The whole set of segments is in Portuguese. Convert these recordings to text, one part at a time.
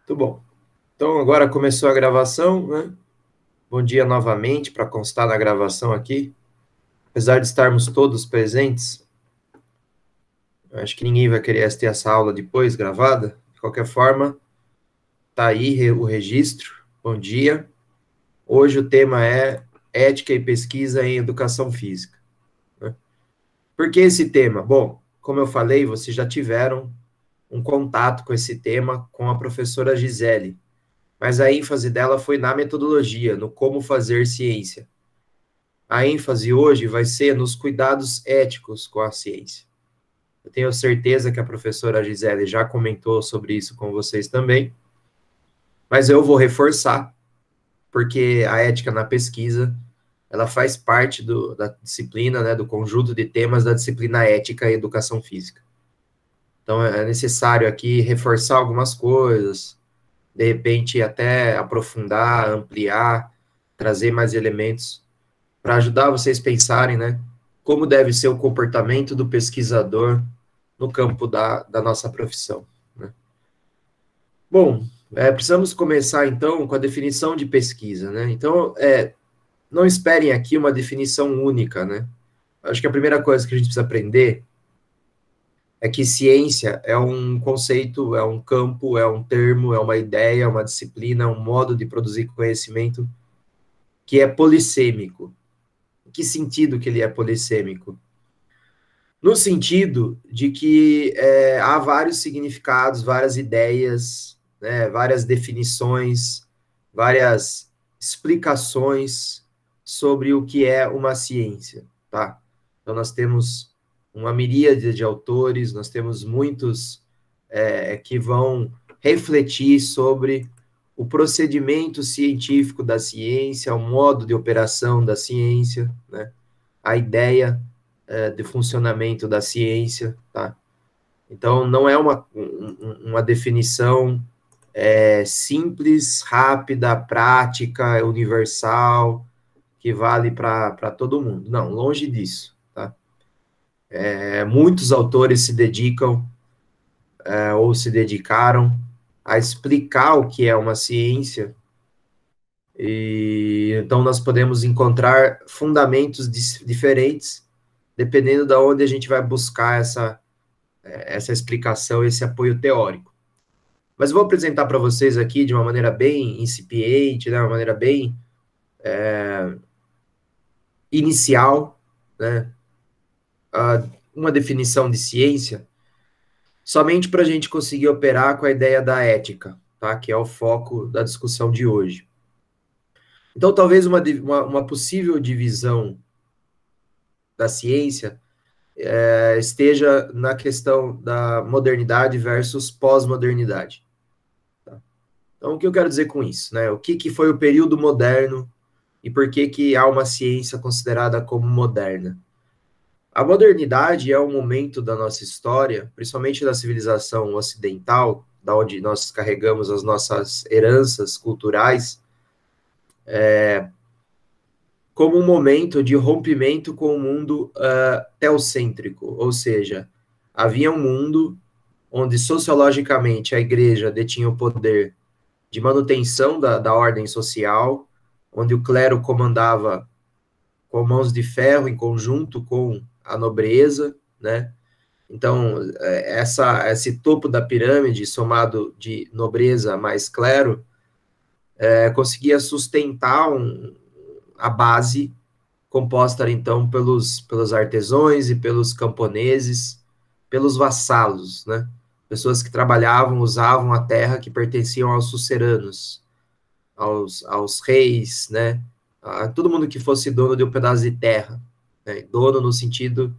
Muito tá bom. Então, agora começou a gravação, né? Bom dia novamente, para constar na gravação aqui. Apesar de estarmos todos presentes, acho que ninguém vai querer ter essa aula depois gravada. De qualquer forma, tá aí o registro. Bom dia. Hoje o tema é ética e pesquisa em educação física. Né? Por que esse tema? Bom, como eu falei, vocês já tiveram um contato com esse tema com a professora Gisele, mas a ênfase dela foi na metodologia, no como fazer ciência. A ênfase hoje vai ser nos cuidados éticos com a ciência. Eu tenho certeza que a professora Gisele já comentou sobre isso com vocês também, mas eu vou reforçar, porque a ética na pesquisa ela faz parte do, da disciplina, né, do conjunto de temas da disciplina ética e educação física. Então, é, é necessário aqui reforçar algumas coisas, de repente até aprofundar, ampliar, trazer mais elementos para ajudar vocês a pensarem, né? Como deve ser o comportamento do pesquisador no campo da, da nossa profissão. Né? Bom, é, precisamos começar então com a definição de pesquisa, né? Então, é, não esperem aqui uma definição única, né? Acho que a primeira coisa que a gente precisa aprender é que ciência é um conceito, é um campo, é um termo, é uma ideia, é uma disciplina, é um modo de produzir conhecimento que é polissêmico. Em que sentido que ele é polissêmico? No sentido de que é, há vários significados, várias ideias, né, várias definições, várias explicações sobre o que é uma ciência, tá? Então nós temos uma miríade de autores, nós temos muitos é, que vão refletir sobre o procedimento científico da ciência, o modo de operação da ciência, né? a ideia é, de funcionamento da ciência. Tá? Então, não é uma, uma definição é, simples, rápida, prática, universal, que vale para todo mundo. Não, longe disso. É, muitos autores se dedicam é, ou se dedicaram a explicar o que é uma ciência. E então nós podemos encontrar fundamentos diferentes dependendo da de onde a gente vai buscar essa é, essa explicação, esse apoio teórico. Mas vou apresentar para vocês aqui de uma maneira bem incipiente, de né, uma maneira bem é, inicial, né, uma definição de ciência somente para a gente conseguir operar com a ideia da ética, tá? que é o foco da discussão de hoje. Então, talvez uma, uma, uma possível divisão da ciência é, esteja na questão da modernidade versus pós-modernidade. Tá? Então, o que eu quero dizer com isso? Né? O que, que foi o período moderno e por que, que há uma ciência considerada como moderna? A modernidade é um momento da nossa história, principalmente da civilização ocidental, da onde nós carregamos as nossas heranças culturais, é, como um momento de rompimento com o mundo uh, teocêntrico, ou seja, havia um mundo onde sociologicamente a igreja detinha o poder de manutenção da, da ordem social, onde o clero comandava com mãos de ferro em conjunto com a nobreza, né? Então, é, essa, esse topo da pirâmide, somado de nobreza mais clero, é, conseguia sustentar um, a base composta, então, pelos, pelos artesões e pelos camponeses, pelos vassalos, né? Pessoas que trabalhavam, usavam a terra que pertenciam aos suceranos, aos, aos reis, né? A todo mundo que fosse dono de um pedaço de terra. Né? Dono no sentido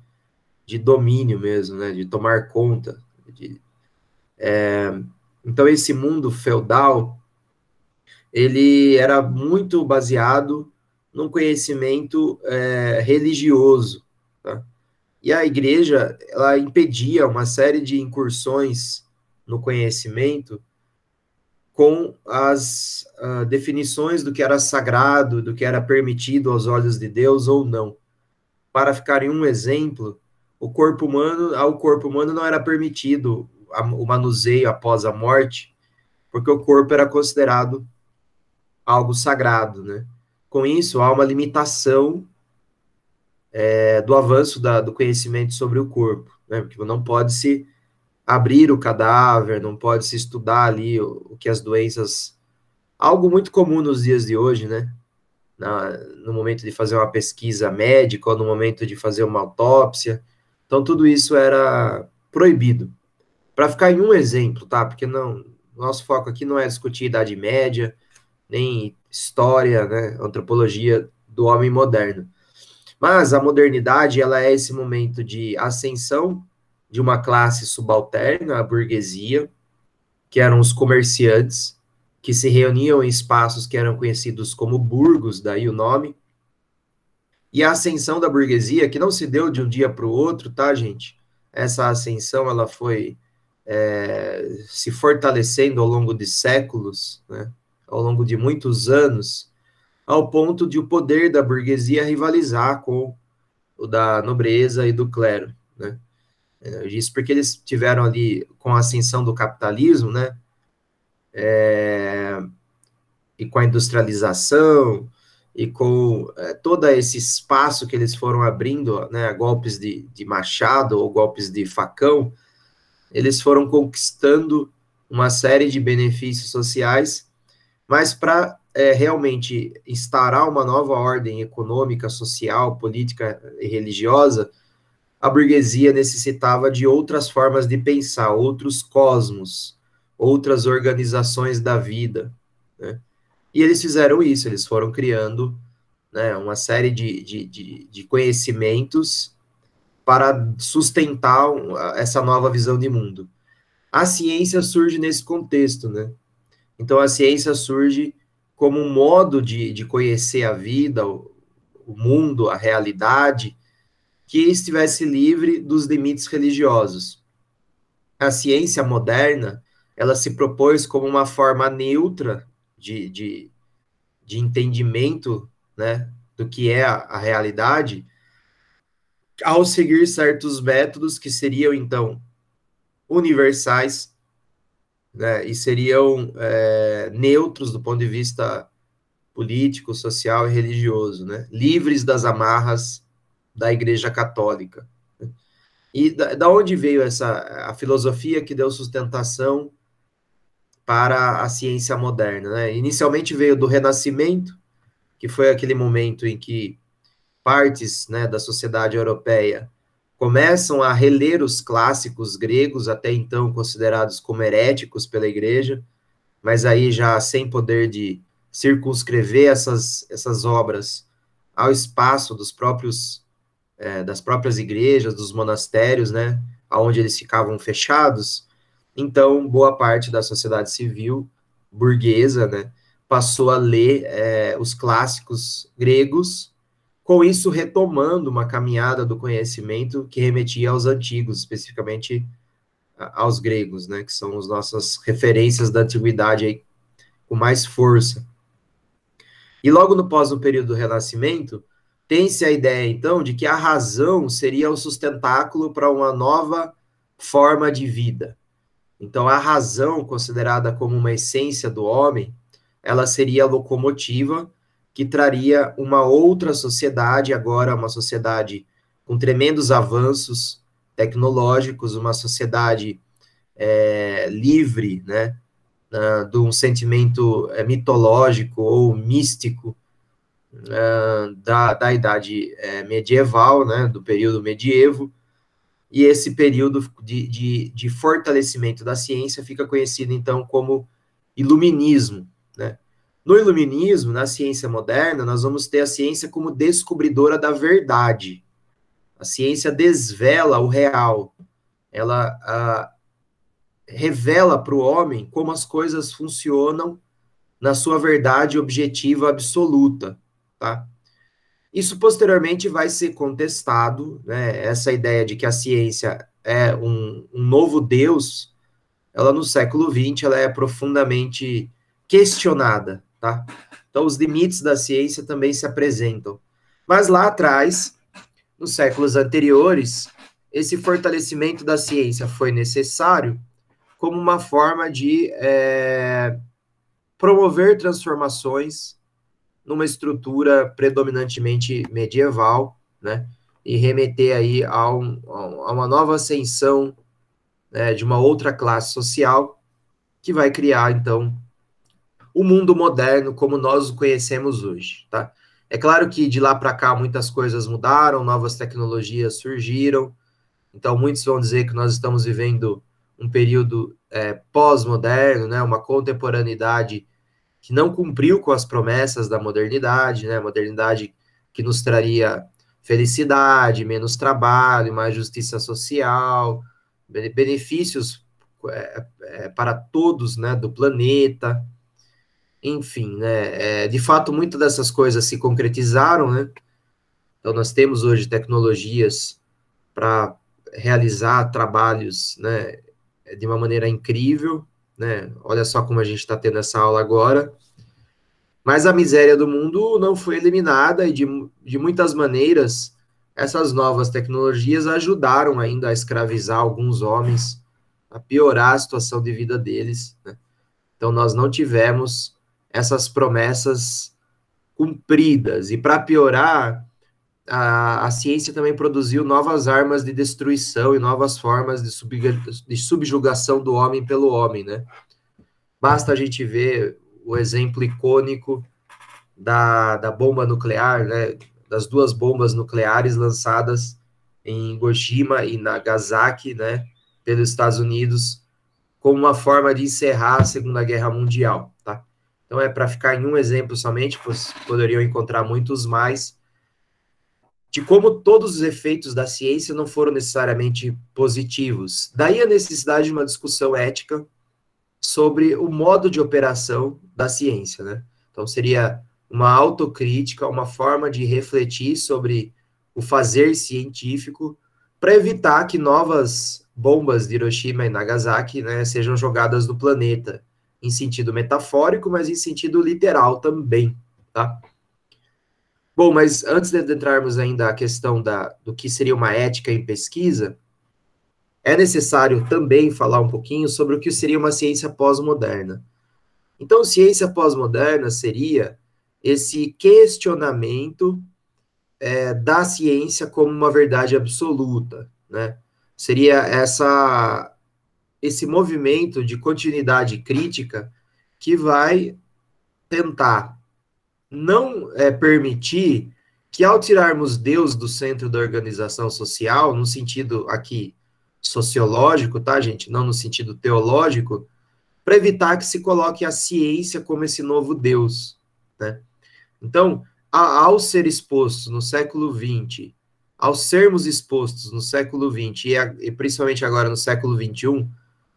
de domínio mesmo, né? De tomar conta. De, é, então esse mundo feudal ele era muito baseado num conhecimento é, religioso. Tá? E a igreja ela impedia uma série de incursões no conhecimento com as uh, definições do que era sagrado, do que era permitido aos olhos de Deus ou não para ficar em um exemplo, o corpo humano, ao corpo humano não era permitido o manuseio após a morte, porque o corpo era considerado algo sagrado, né? Com isso, há uma limitação é, do avanço da, do conhecimento sobre o corpo, né? Porque tipo, não pode se abrir o cadáver, não pode se estudar ali o, o que as doenças... Algo muito comum nos dias de hoje, né? na, no momento de fazer uma pesquisa médica ou no momento de fazer uma autópsia. Então, tudo isso era proibido. Para ficar em um exemplo, tá? Porque não, nosso foco aqui não é discutir Idade Média, nem história, né? Antropologia do homem moderno. Mas a modernidade, ela é esse momento de ascensão de uma classe subalterna, a burguesia, que eram os comerciantes, que se reuniam em espaços que eram conhecidos como burgos, daí o nome. E a ascensão da burguesia, que não se deu de um dia para o outro, tá, gente? Essa ascensão ela foi é, se fortalecendo ao longo de séculos, né? ao longo de muitos anos, ao ponto de o poder da burguesia rivalizar com o da nobreza e do clero. Né? É, Isso porque eles tiveram ali, com a ascensão do capitalismo, né? é, e com a industrialização e com é, todo esse espaço que eles foram abrindo, né, golpes de, de machado ou golpes de facão, eles foram conquistando uma série de benefícios sociais, mas para é, realmente instaurar uma nova ordem econômica, social, política e religiosa, a burguesia necessitava de outras formas de pensar, outros cosmos, outras organizações da vida. Né? E eles fizeram isso, eles foram criando né, uma série de, de, de, de conhecimentos para sustentar essa nova visão de mundo. A ciência surge nesse contexto, né? Então a ciência surge como um modo de, de conhecer a vida, o, o mundo, a realidade, que estivesse livre dos limites religiosos. A ciência moderna ela se propôs como uma forma neutra de, de, de entendimento né, do que é a, a realidade, ao seguir certos métodos que seriam, então, universais né, e seriam é, neutros do ponto de vista político, social e religioso, né, livres das amarras da Igreja Católica. E da, da, onde veio essa a filosofia que deu sustentação para a ciência moderna. Né? Inicialmente veio do Renascimento, que foi aquele momento em que partes né, da sociedade europeia começam a reler os clássicos gregos, até então considerados como heréticos pela igreja, mas aí já sem poder de circunscrever essas, essas obras ao espaço dos próprios é, das próprias igrejas, dos monastérios, né, aonde eles ficavam fechados, então, boa parte da sociedade civil burguesa né, passou a ler é, os clássicos gregos, com isso retomando uma caminhada do conhecimento que remetia aos antigos, especificamente aos gregos, né, que são as nossas referências da antiguidade aí, com mais força. E logo no pós no período do Renascimento, tem-se a ideia, então, de que a razão seria o sustentáculo para uma nova forma de vida. Então, a razão, considerada como uma essência do homem, ela seria a locomotiva que traria uma outra sociedade, agora uma sociedade com tremendos avanços tecnológicos, uma sociedade é, livre, né, uh, de um sentimento é, mitológico ou místico uh, da, da idade é, medieval, né, do período medievo, e esse período de, de, de, fortalecimento da ciência fica conhecido, então, como iluminismo. Né? No iluminismo, na ciência moderna, nós vamos ter a ciência como descobridora da verdade. A ciência desvela o real, ela a, revela para o homem como as coisas funcionam na sua verdade objetiva absoluta, tá? Isso posteriormente vai ser contestado, né? Essa ideia de que a ciência é um, um novo Deus, ela no século XX ela é profundamente questionada, tá? Então os limites da ciência também se apresentam. Mas lá atrás, nos séculos anteriores, esse fortalecimento da ciência foi necessário como uma forma de é, promover transformações numa estrutura predominantemente medieval, né? E remeter aí a, um, a uma nova ascensão né, de uma outra classe social que vai criar, então, o mundo moderno como nós o conhecemos hoje, tá? É claro que de lá para cá muitas coisas mudaram, novas tecnologias surgiram, então muitos vão dizer que nós estamos vivendo um período é, pós-moderno, né, uma contemporaneidade que não cumpriu com as promessas da modernidade, né? Modernidade que nos traria felicidade, menos trabalho, mais justiça social, benefícios é, é, é, para todos, né? Do planeta, enfim, né? É, de fato, muitas dessas coisas se concretizaram, né? Então, nós temos hoje tecnologias para realizar trabalhos, né? De uma maneira incrível, né? Olha só como a gente está tendo essa aula agora. Mas a miséria do mundo não foi eliminada e, de, de muitas maneiras, essas novas tecnologias ajudaram ainda a escravizar alguns homens, a piorar a situação de vida deles. Né? Então, nós não tivemos essas promessas cumpridas. E para piorar, a, a ciência também produziu novas armas de destruição e novas formas de, subjuga, de subjugação do homem pelo homem, né? Basta a gente ver o exemplo icônico da, da bomba nuclear, né? Das duas bombas nucleares lançadas em Hiroshima e Nagasaki, né? Pelos Estados Unidos, como uma forma de encerrar a Segunda Guerra Mundial, tá? Então é para ficar em um exemplo somente, poderiam encontrar muitos mais, de como todos os efeitos da ciência não foram necessariamente positivos. Daí a necessidade de uma discussão ética sobre o modo de operação da ciência, né? Então seria uma autocrítica, uma forma de refletir sobre o fazer científico para evitar que novas bombas de Hiroshima e Nagasaki, né, sejam jogadas no planeta em sentido metafórico, mas em sentido literal também, tá? Bom, mas antes de entrarmos ainda a questão da, do que seria uma ética em pesquisa, é necessário também falar um pouquinho sobre o que seria uma ciência pós-moderna. Então, ciência pós-moderna seria esse questionamento é, da ciência como uma verdade absoluta, né? Seria essa esse movimento de continuidade crítica que vai tentar não é, permitir que, ao tirarmos Deus do centro da organização social, no sentido aqui sociológico, tá, gente? Não no sentido teológico, para evitar que se coloque a ciência como esse novo Deus, né? Então, a, ao ser expostos no século XX, ao sermos expostos no século XX e, a, e principalmente agora no século XXI,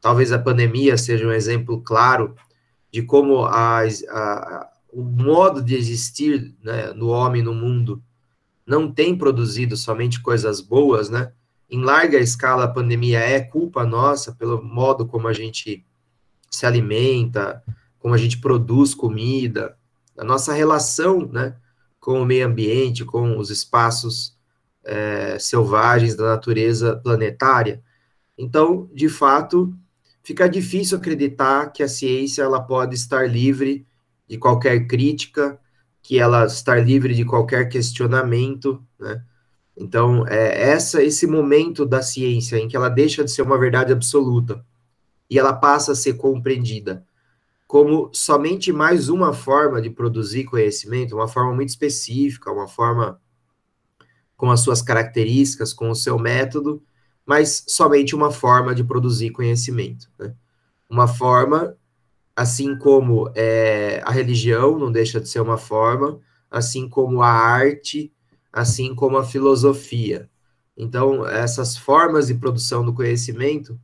talvez a pandemia seja um exemplo claro de como a, a, o modo de existir né, homem no mundo não tem produzido somente coisas boas, né? Em larga escala, a pandemia é culpa nossa pelo modo como a gente se alimenta, como a gente produz comida, a nossa relação, né, com o meio ambiente, com os espaços é, selvagens da natureza planetária. Então, de fato, fica difícil acreditar que a ciência ela pode estar livre de qualquer crítica, que ela estar livre de qualquer questionamento, né? Então, é essa esse momento da ciência em que ela deixa de ser uma verdade absoluta e ela passa a ser compreendida como somente mais uma forma de produzir conhecimento, uma forma muito específica, uma forma com as suas características, com o seu método, mas somente uma forma de produzir conhecimento. Né? Uma forma assim como é, a religião não deixa de ser uma forma, assim como a arte, assim como a filosofia. Então, essas formas de produção do conhecimento,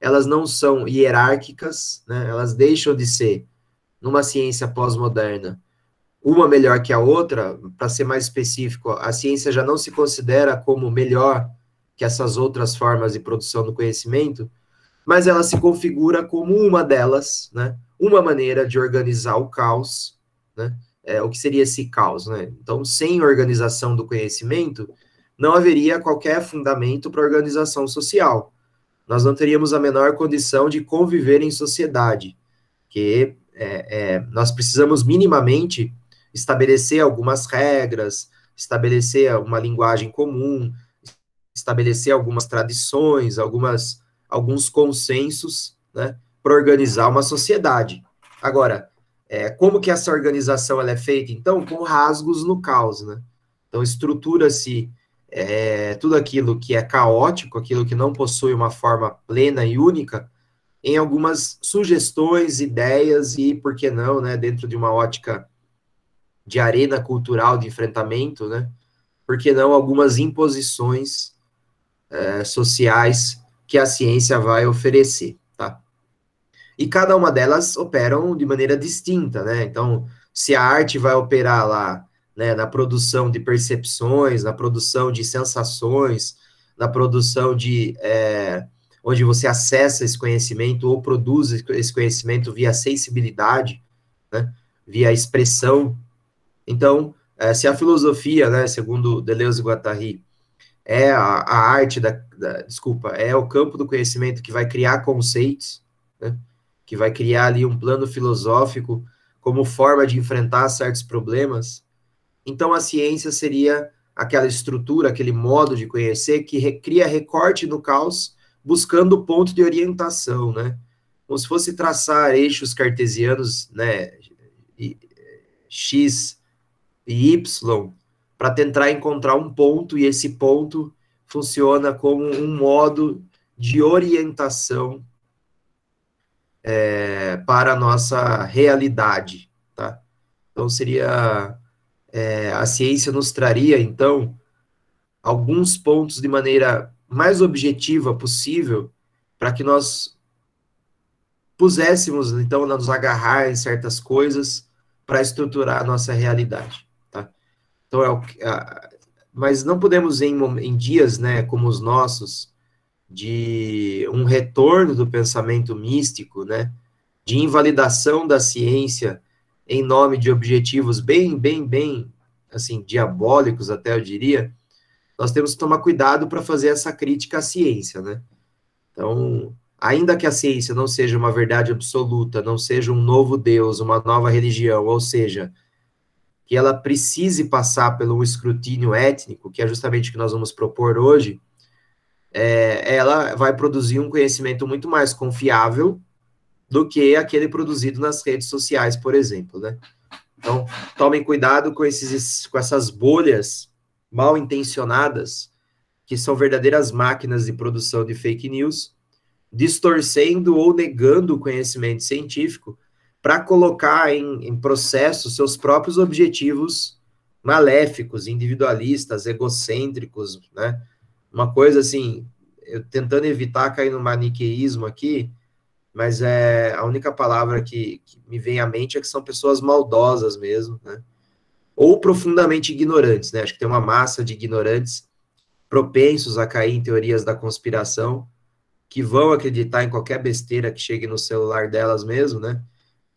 elas não são hierárquicas, né? elas deixam de ser, numa ciência pós-moderna, uma melhor que a outra, para ser mais específico, a ciência já não se considera como melhor que essas outras formas de produção do conhecimento, mas ela se configura como uma delas, né? Uma maneira de organizar o caos, né? É, o que seria esse caos, né? Então, sem organização do conhecimento, não haveria qualquer fundamento para organização social. Nós não teríamos a menor condição de conviver em sociedade, que é, é, nós precisamos minimamente estabelecer algumas regras, estabelecer uma linguagem comum, estabelecer algumas tradições, algumas alguns consensos né, para organizar uma sociedade. Agora, é, como que essa organização ela é feita? Então, com rasgos no caos, né? Então, estrutura-se é, tudo aquilo que é caótico, aquilo que não possui uma forma plena e única, em algumas sugestões, ideias e, por que não, né, dentro de uma ótica de arena cultural de enfrentamento, né, por que não algumas imposições é, sociais que a ciência vai oferecer, tá? E cada uma delas operam de maneira distinta, né? Então, se a arte vai operar lá, né, na produção de percepções, na produção de sensações, na produção de é, onde você acessa esse conhecimento ou produz esse conhecimento via sensibilidade, né, via expressão. Então, é, se a filosofia, né, segundo Deleuze e Guattari, é a, a arte da, da, Desculpa, é o campo do conhecimento que vai criar conceitos, né? que vai criar ali um plano filosófico como forma de enfrentar certos problemas. Então, a ciência seria aquela estrutura, aquele modo de conhecer que cria recorte no caos, buscando o ponto de orientação, né? Como se fosse traçar eixos cartesianos, né? X e Y, para tentar encontrar um ponto, e esse ponto funciona como um modo de orientação é, para a nossa realidade, tá? Então, seria... É, a ciência nos traria, então, alguns pontos de maneira mais objetiva possível para que nós puséssemos, então, nos agarrar em certas coisas para estruturar a nossa realidade. Então, é, mas não podemos, em, em dias né, como os nossos, de um retorno do pensamento místico, né, de invalidação da ciência em nome de objetivos bem, bem, bem, assim, diabólicos até eu diria, nós temos que tomar cuidado para fazer essa crítica à ciência, né? Então, ainda que a ciência não seja uma verdade absoluta, não seja um novo Deus, uma nova religião, ou seja, que ela precise passar pelo escrutínio étnico, que é justamente o que nós vamos propor hoje, é, ela vai produzir um conhecimento muito mais confiável do que aquele produzido nas redes sociais, por exemplo, né? Então, tomem cuidado com, esses, com essas bolhas mal intencionadas, que são verdadeiras máquinas de produção de fake news, distorcendo ou negando o conhecimento científico para colocar em, em processo seus próprios objetivos maléficos, individualistas, egocêntricos, né? Uma coisa assim, eu tentando evitar cair no maniqueísmo aqui, mas é a única palavra que, que me vem à mente é que são pessoas maldosas mesmo, né? Ou profundamente ignorantes, né? Acho que tem uma massa de ignorantes propensos a cair em teorias da conspiração que vão acreditar em qualquer besteira que chegue no celular delas mesmo, né?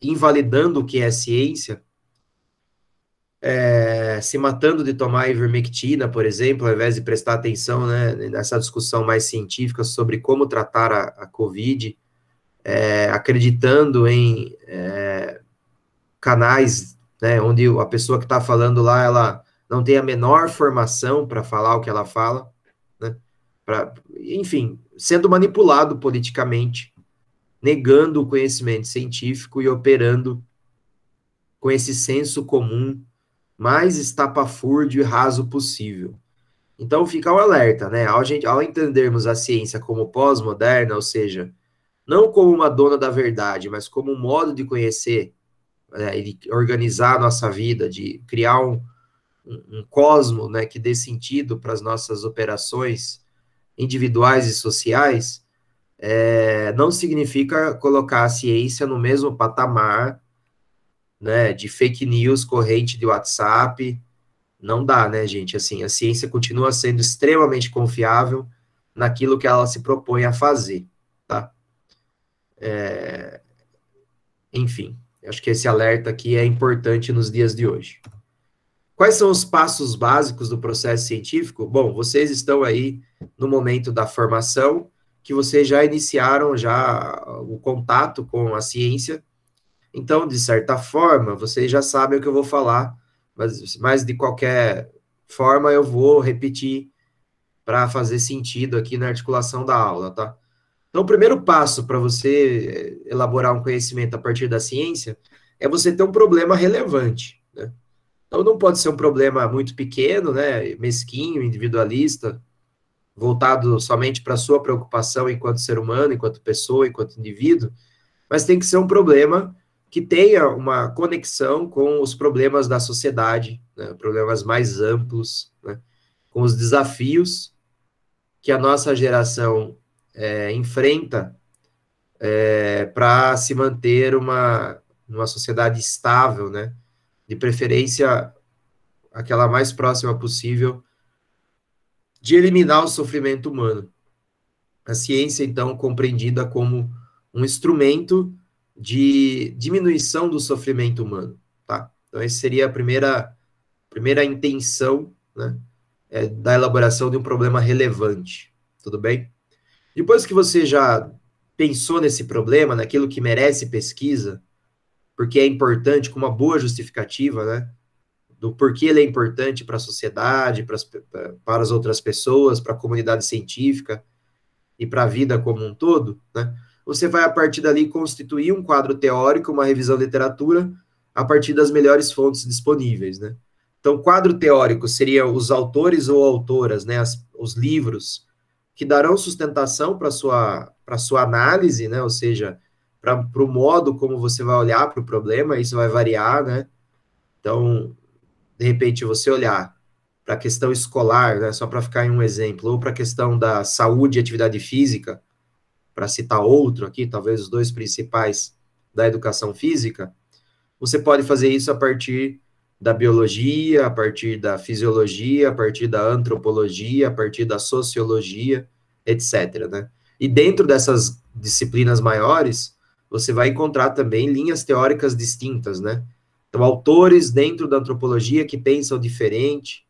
invalidando o que é ciência, é, se matando de tomar ivermectina, por exemplo, ao invés de prestar atenção né, nessa discussão mais científica sobre como tratar a, a Covid, é, acreditando em é, canais né, onde a pessoa que está falando lá, ela não tem a menor formação para falar o que ela fala, né, pra, enfim, sendo manipulado politicamente negando o conhecimento científico e operando com esse senso comum mais estapafúrdio e raso possível. Então fica o alerta, né? Ao, gente, ao entendermos a ciência como pós-moderna, ou seja, não como uma dona da verdade, mas como um modo de conhecer né, e organizar a nossa vida, de criar um, um cosmo né, que dê sentido para as nossas operações individuais e sociais, é, não significa colocar a ciência no mesmo patamar né, de fake news, corrente de WhatsApp. Não dá, né, gente? Assim, a ciência continua sendo extremamente confiável naquilo que ela se propõe a fazer, tá? É, enfim, acho que esse alerta aqui é importante nos dias de hoje. Quais são os passos básicos do processo científico? Bom, vocês estão aí no momento da formação, que vocês já iniciaram já o contato com a ciência. Então, de certa forma, vocês já sabem o que eu vou falar, mas, mas de qualquer forma eu vou repetir para fazer sentido aqui na articulação da aula, tá? Então, o primeiro passo para você eh, elaborar um conhecimento a partir da ciência é você ter um problema relevante, né? Então, não pode ser um problema muito pequeno, né, mesquinho, individualista, voltado somente para a sua preocupação enquanto ser humano, enquanto pessoa, enquanto indivíduo, mas tem que ser um problema que tenha uma conexão com os problemas da sociedade, né, problemas mais amplos, né, com os desafios que a nossa geração é, enfrenta é, para se manter uma, uma sociedade estável, né, de preferência aquela mais próxima possível de eliminar o sofrimento humano. A ciência, então, compreendida como um instrumento de diminuição do sofrimento humano, tá? Então, essa seria a primeira, primeira intenção, né, é, da elaboração de um problema relevante, tudo bem? Depois que você já pensou nesse problema, naquilo que merece pesquisa, porque é importante, com uma boa justificativa, né? do porquê ele é importante para a sociedade, para as, para as outras pessoas, para a comunidade científica e para a vida como um todo, né? Você vai a partir dali constituir um quadro teórico, uma revisão de literatura a partir das melhores fontes disponíveis, né? Então, quadro teórico seria os autores ou autoras, né, as, os livros que darão sustentação para sua para sua análise, né, ou seja, para o modo como você vai olhar para o problema, isso vai variar, né? Então, de repente, você olhar para a questão escolar, né, só para ficar em um exemplo, ou para a questão da saúde e atividade física, para citar outro aqui, talvez os dois principais da educação física, você pode fazer isso a partir da biologia, a partir da fisiologia, a partir da antropologia, a partir da sociologia, etc. Né? E dentro dessas disciplinas maiores, você vai encontrar também linhas teóricas distintas, né? Então, autores dentro da antropologia que pensam diferente,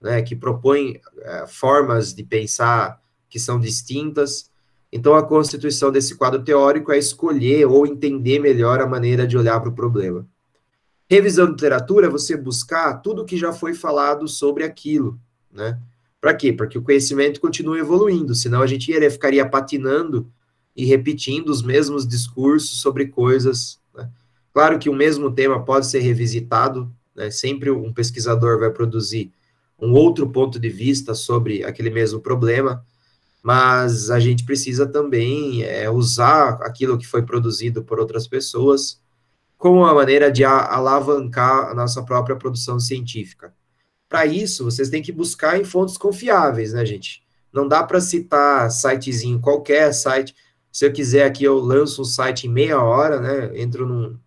né, que propõem é, formas de pensar que são distintas. Então, a constituição desse quadro teórico é escolher ou entender melhor a maneira de olhar para o problema. Revisão de literatura é você buscar tudo que já foi falado sobre aquilo, né? Para quê? Para que o conhecimento continue evoluindo, senão a gente ficaria patinando e repetindo os mesmos discursos sobre coisas Claro que o mesmo tema pode ser revisitado, né? sempre um pesquisador vai produzir um outro ponto de vista sobre aquele mesmo problema, mas a gente precisa também é, usar aquilo que foi produzido por outras pessoas como uma maneira de alavancar a nossa própria produção científica. Para isso, vocês têm que buscar em fontes confiáveis, né, gente? Não dá para citar sitezinho qualquer site. Se eu quiser aqui, eu lanço um site em meia hora, né? Entro num,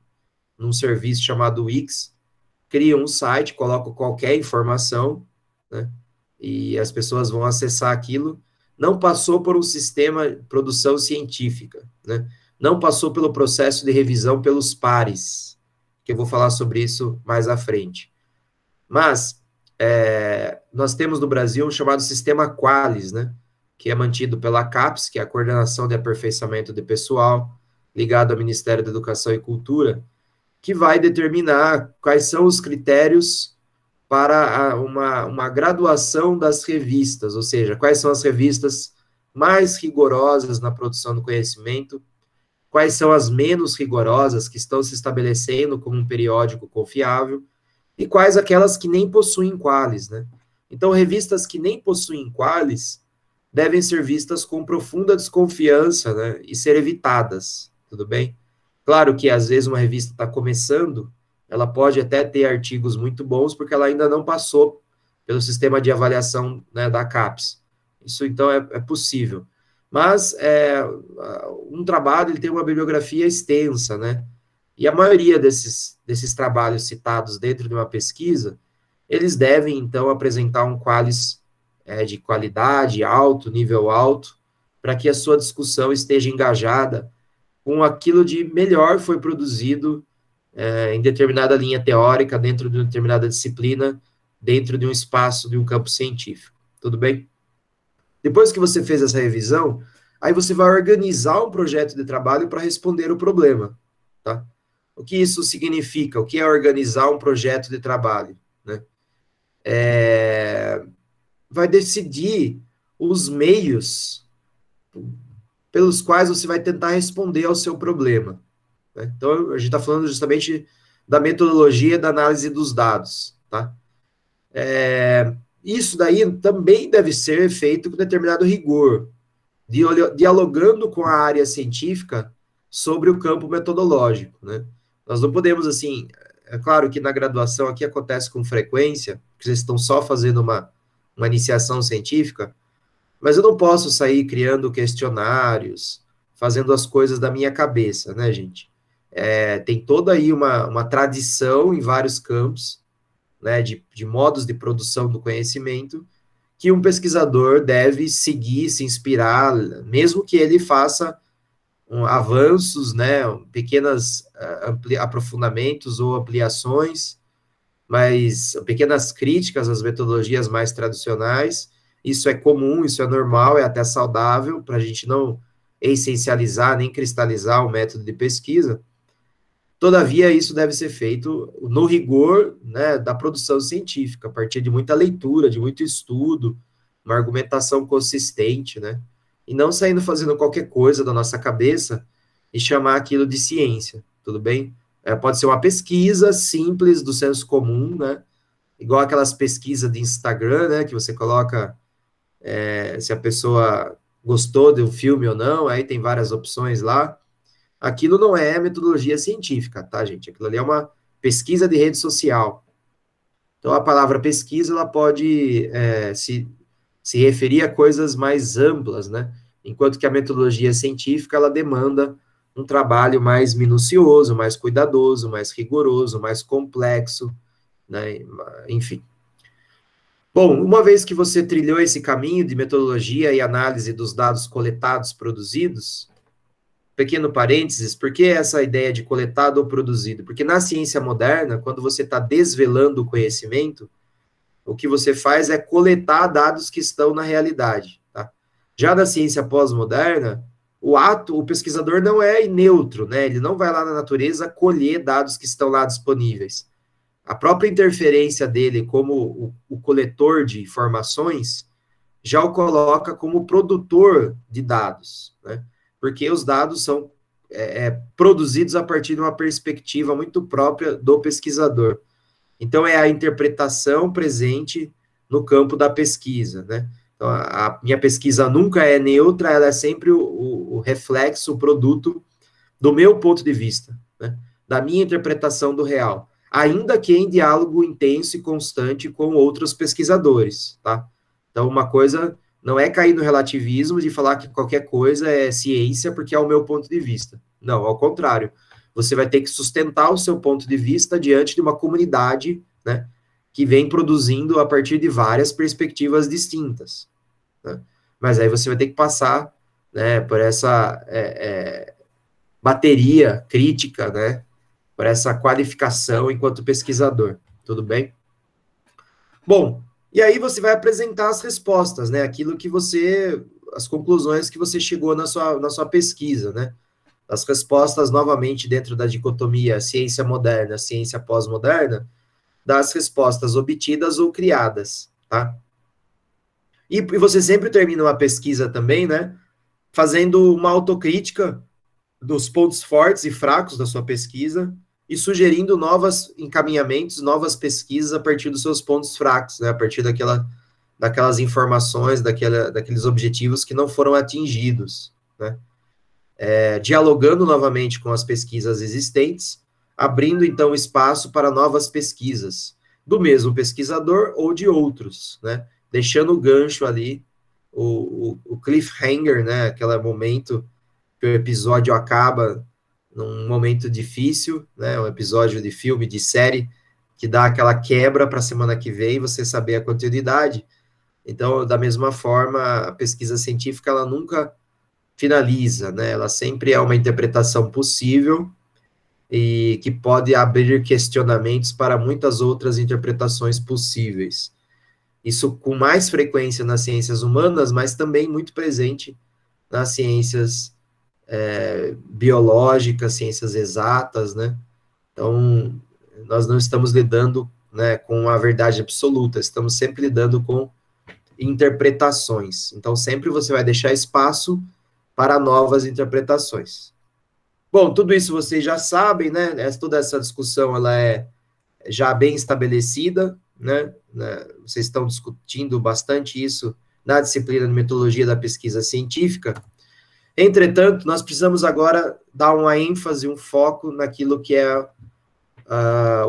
num serviço chamado Wix, criam um site, colocam qualquer informação, né? E as pessoas vão acessar aquilo. Não passou por um sistema de produção científica, né? Não passou pelo processo de revisão pelos pares, que eu vou falar sobre isso mais à frente. Mas é, nós temos no Brasil um chamado sistema Qualis, né? Que é mantido pela CAPES, que é a Coordenação de Aperfeiçoamento de Pessoal, ligado ao Ministério da Educação e Cultura, que vai determinar quais são os critérios para a, uma, uma graduação das revistas, ou seja, quais são as revistas mais rigorosas na produção do conhecimento, quais são as menos rigorosas que estão se estabelecendo como um periódico confiável e quais aquelas que nem possuem quales, né? Então, revistas que nem possuem quales devem ser vistas com profunda desconfiança né, e ser evitadas, tudo bem? Claro que às vezes uma revista está começando, ela pode até ter artigos muito bons, porque ela ainda não passou pelo sistema de avaliação né, da CAPES. Isso então é, é possível. Mas é, um trabalho ele tem uma bibliografia extensa, né? E a maioria desses, desses trabalhos citados dentro de uma pesquisa, eles devem então apresentar um qualis é, de qualidade alto, nível alto, para que a sua discussão esteja engajada com aquilo de melhor foi produzido é, em determinada linha teórica, dentro de uma determinada disciplina, dentro de um espaço, de um campo científico. Tudo bem? Depois que você fez essa revisão, aí você vai organizar um projeto de trabalho para responder o problema, tá? O que isso significa? O que é organizar um projeto de trabalho, né? É... Vai decidir os meios pelos quais você vai tentar responder ao seu problema. Né? Então, a gente está falando justamente da metodologia da análise dos dados. Tá? É, isso daí também deve ser feito com determinado rigor, dialogando com a área científica sobre o campo metodológico. Né? Nós não podemos, assim, é claro que na graduação aqui acontece com frequência, porque vocês estão só fazendo uma, uma iniciação científica, mas eu não posso sair criando questionários, fazendo as coisas da minha cabeça, né, gente? É, tem toda aí uma, uma tradição em vários campos, né, de, de modos de produção do conhecimento, que um pesquisador deve seguir, se inspirar, mesmo que ele faça um, avanços, né, pequenas ah, ampli, aprofundamentos ou ampliações, mas pequenas críticas às metodologias mais tradicionais, isso é comum, isso é normal, é até saudável, para a gente não essencializar nem cristalizar o método de pesquisa. Todavia, isso deve ser feito no rigor né, da produção científica, a partir de muita leitura, de muito estudo, uma argumentação consistente, né? E não saindo fazendo qualquer coisa da nossa cabeça e chamar aquilo de ciência, tudo bem? É, pode ser uma pesquisa simples do senso comum, né? Igual aquelas pesquisas de Instagram, né? Que você coloca é, se a pessoa gostou de um filme ou não, aí tem várias opções lá. Aquilo não é metodologia científica, tá, gente? Aquilo ali é uma pesquisa de rede social. Então, a palavra pesquisa, ela pode é, se, se referir a coisas mais amplas, né? Enquanto que a metodologia científica, ela demanda um trabalho mais minucioso, mais cuidadoso, mais rigoroso, mais complexo, né? Enfim. Bom, uma vez que você trilhou esse caminho de metodologia e análise dos dados coletados, produzidos, pequeno parênteses, por que essa ideia de coletado ou produzido? Porque na ciência moderna, quando você está desvelando o conhecimento, o que você faz é coletar dados que estão na realidade. Tá? Já na ciência pós-moderna, o ato, o pesquisador não é neutro, né? Ele não vai lá na natureza colher dados que estão lá disponíveis a própria interferência dele como o, o coletor de informações já o coloca como produtor de dados, né? porque os dados são é, é, produzidos a partir de uma perspectiva muito própria do pesquisador. Então, é a interpretação presente no campo da pesquisa. Né? Então, a, a minha pesquisa nunca é neutra, ela é sempre o, o, reflexo, o produto do meu ponto de vista, né? da minha interpretação do real ainda que em diálogo intenso e constante com outros pesquisadores, tá? Então, uma coisa não é cair no relativismo de falar que qualquer coisa é ciência porque é o meu ponto de vista. Não, ao contrário. Você vai ter que sustentar o seu ponto de vista diante de uma comunidade, né, que vem produzindo a partir de várias perspectivas distintas. Né? Mas aí você vai ter que passar, né, por essa é, é, bateria crítica, né, por essa qualificação enquanto pesquisador. Tudo bem? Bom, e aí você vai apresentar as respostas, né? Aquilo que você, as conclusões que você chegou na sua, na sua pesquisa, né? As respostas, novamente, dentro da dicotomia ciência moderna, ciência pós-moderna, das respostas obtidas ou criadas, tá? E, e você sempre termina uma pesquisa também, né? Fazendo uma autocrítica dos pontos fortes e fracos da sua pesquisa, e sugerindo novos encaminhamentos, novas pesquisas a partir dos seus pontos fracos, né, a partir daquela, daquelas informações, daquela, daqueles objetivos que não foram atingidos. Né. É, dialogando novamente com as pesquisas existentes, abrindo então espaço para novas pesquisas, do mesmo pesquisador ou de outros, né, deixando o gancho ali, o, o, o cliffhanger, né, aquele momento que o episódio acaba num momento difícil, né? Um episódio de filme, de série, que dá aquela quebra para a semana que vem, você saber a continuidade. Então, da mesma forma, a pesquisa científica ela nunca finaliza, né? Ela sempre é uma interpretação possível e que pode abrir questionamentos para muitas outras interpretações possíveis. Isso com mais frequência nas ciências humanas, mas também muito presente nas ciências é, biológica, ciências exatas, né? Então, nós não estamos lidando né, com a verdade absoluta, estamos sempre lidando com interpretações. Então, sempre você vai deixar espaço para novas interpretações. Bom, tudo isso vocês já sabem, né? Toda essa discussão ela é já bem estabelecida, né? Vocês estão discutindo bastante isso na disciplina de metodologia da pesquisa científica. Entretanto, nós precisamos agora dar uma ênfase, um foco naquilo que é uh,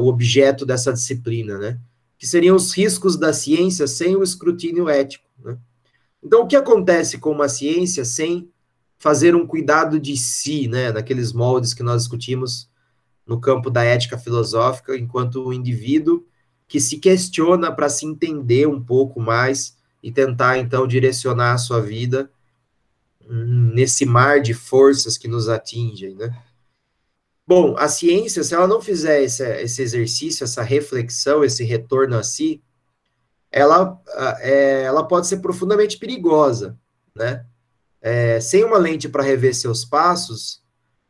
o objeto dessa disciplina, né? Que seriam os riscos da ciência sem o escrutínio ético. Né? Então, o que acontece com uma ciência sem fazer um cuidado de si, né? Naqueles moldes que nós discutimos no campo da ética filosófica, enquanto o indivíduo que se questiona para se entender um pouco mais e tentar, então, direcionar a sua vida nesse mar de forças que nos atingem, né? Bom, a ciência, se ela não fizer esse, esse exercício, essa reflexão, esse retorno a si, ela, é, ela pode ser profundamente perigosa, né? É, sem uma lente para rever seus passos,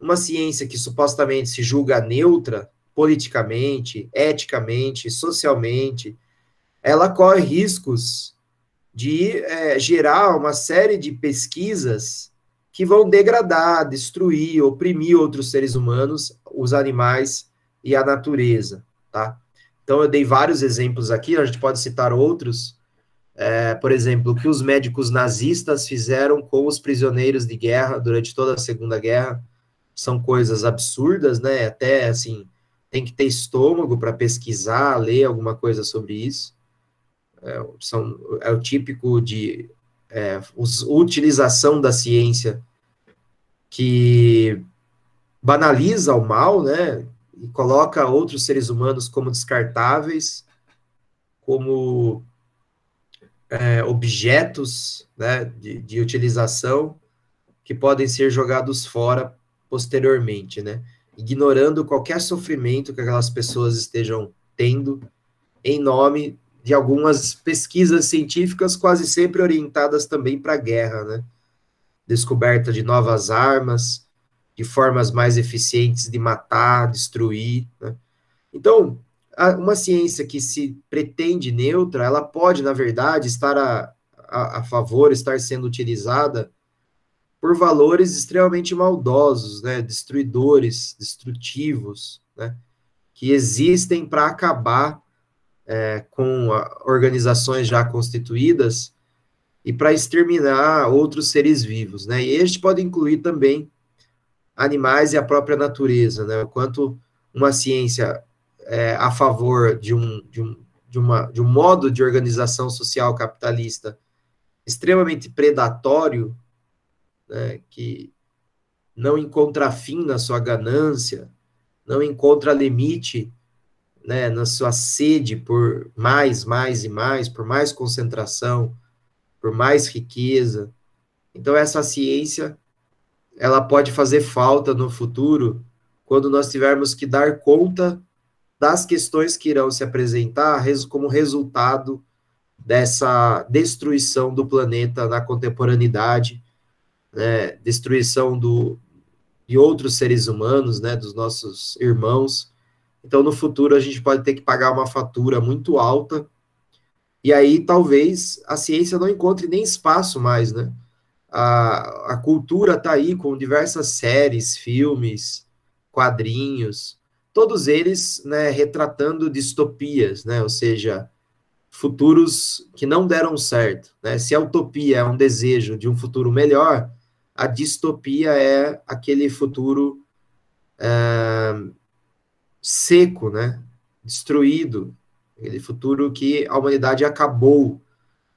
uma ciência que supostamente se julga neutra politicamente, eticamente, socialmente, ela corre riscos de é, gerar uma série de pesquisas que vão degradar, destruir, oprimir outros seres humanos, os animais e a natureza, tá? Então eu dei vários exemplos aqui, a gente pode citar outros, é, por exemplo, o que os médicos nazistas fizeram com os prisioneiros de guerra durante toda a Segunda Guerra, são coisas absurdas, né? Até assim tem que ter estômago para pesquisar, ler alguma coisa sobre isso é, são, é o típico de é, utilização da ciência que banaliza o mal, né, e coloca outros seres humanos como descartáveis, como é, objetos né, de, de utilização que podem ser jogados fora posteriormente, né, ignorando qualquer sofrimento que aquelas pessoas estejam tendo em nome de algumas pesquisas científicas quase sempre orientadas também para a guerra, né? Descoberta de novas armas, de formas mais eficientes de matar, destruir, né? Então, uma ciência que se pretende neutra, ela pode, na verdade, estar a, a, a favor, estar sendo utilizada por valores extremamente maldosos, né? Destruidores, destrutivos, né? Que existem para acabar é, com a, ah, organizações já constituídas e para exterminar outros seres vivos, né? E este pode incluir também animais e a própria natureza, né? quanto uma ciência é, a favor de um, de, um, de, uma, de um modo de organização social capitalista extremamente predatório, né, que não encontra fim na sua ganância, não encontra limite né, na sua sede por mais, mais e mais, por mais concentração, por mais riqueza. Então essa ciência ela pode fazer falta no futuro quando nós tivermos que dar conta das questões que irão se apresentar como resultado dessa destruição do planeta na contemporaneidade, né, destruição do, de outros seres humanos, né, dos nossos irmãos, então, no futuro, a gente pode ter que pagar uma fatura muito alta. E aí, talvez, a ciência não encontre nem espaço mais, né? A, a cultura está aí com diversas séries, filmes, quadrinhos, todos eles né, retratando distopias, né? Ou seja, futuros que não deram certo. Né? Se a utopia é um desejo de um futuro melhor, a distopia é aquele futuro eh, seco, né? Destruído, aquele futuro que a humanidade acabou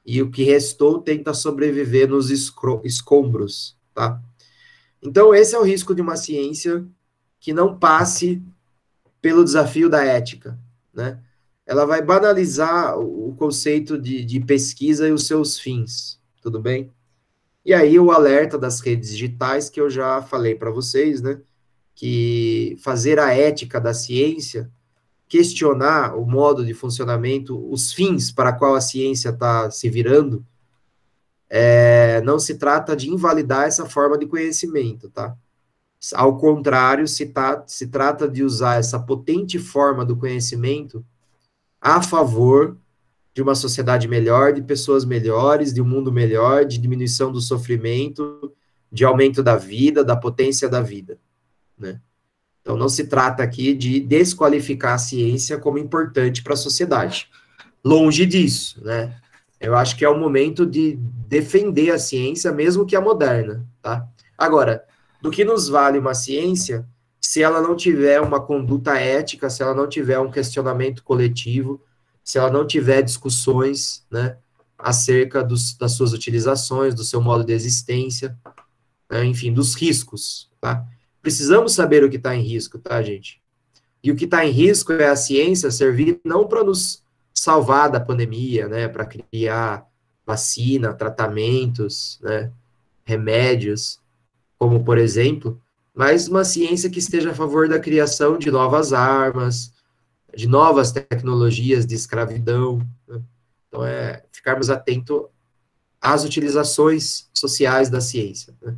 e o que restou tenta sobreviver nos escombros, tá? Então esse é o risco de uma ciência que não passe pelo desafio da ética, né? Ela vai banalizar o conceito de, de pesquisa e os seus fins, tudo bem? E aí o alerta das redes digitais que eu já falei para vocês, né? que fazer a ética da ciência, questionar o modo de funcionamento, os fins para qual a ciência está se virando, é, não se trata de invalidar essa forma de conhecimento, tá? Ao contrário, se, tá, se trata de usar essa potente forma do conhecimento a favor de uma sociedade melhor, de pessoas melhores, de um mundo melhor, de diminuição do sofrimento, de aumento da vida, da potência da vida né? Então, não se trata aqui de desqualificar a ciência como importante para a sociedade. Longe disso, né? Eu acho que é o momento de defender a ciência, mesmo que a moderna, tá? Agora, do que nos vale uma ciência se ela não tiver uma conduta ética, se ela não tiver um questionamento coletivo, se ela não tiver discussões, né, acerca dos, das suas utilizações, do seu modo de existência, né, enfim, dos riscos, tá? Precisamos saber o que está em risco, tá, gente? E o que está em risco é a ciência servir não para nos salvar da pandemia, né, para criar vacina, tratamentos, né, remédios, como por exemplo, mas uma ciência que esteja a favor da criação de novas armas, de novas tecnologias de escravidão. Né? Então, é ficarmos atentos às utilizações sociais da ciência. Né?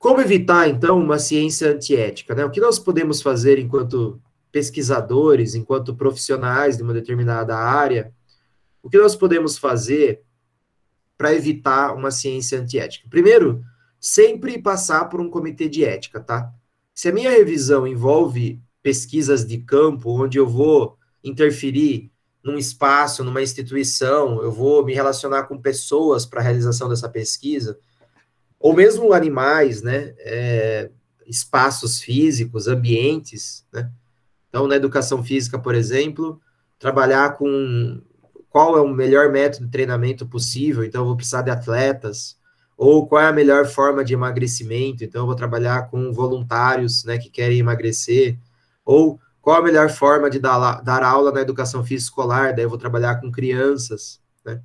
Como evitar, então, uma ciência antiética? Né? O que nós podemos fazer enquanto pesquisadores, enquanto profissionais de uma determinada área? O que nós podemos fazer para evitar uma ciência antiética? Primeiro, sempre passar por um comitê de ética, tá? Se a minha revisão envolve pesquisas de campo, onde eu vou interferir num espaço, numa instituição, eu vou me relacionar com pessoas para a realização dessa pesquisa, ou mesmo animais, né? É, espaços físicos, ambientes, né? Então, na educação física, por exemplo, trabalhar com qual é o melhor método de treinamento possível, então eu vou precisar de atletas, ou qual é a melhor forma de emagrecimento, então eu vou trabalhar com voluntários, né, que querem emagrecer, ou qual a melhor forma de dar, dar aula na educação física escolar, daí eu vou trabalhar com crianças, né?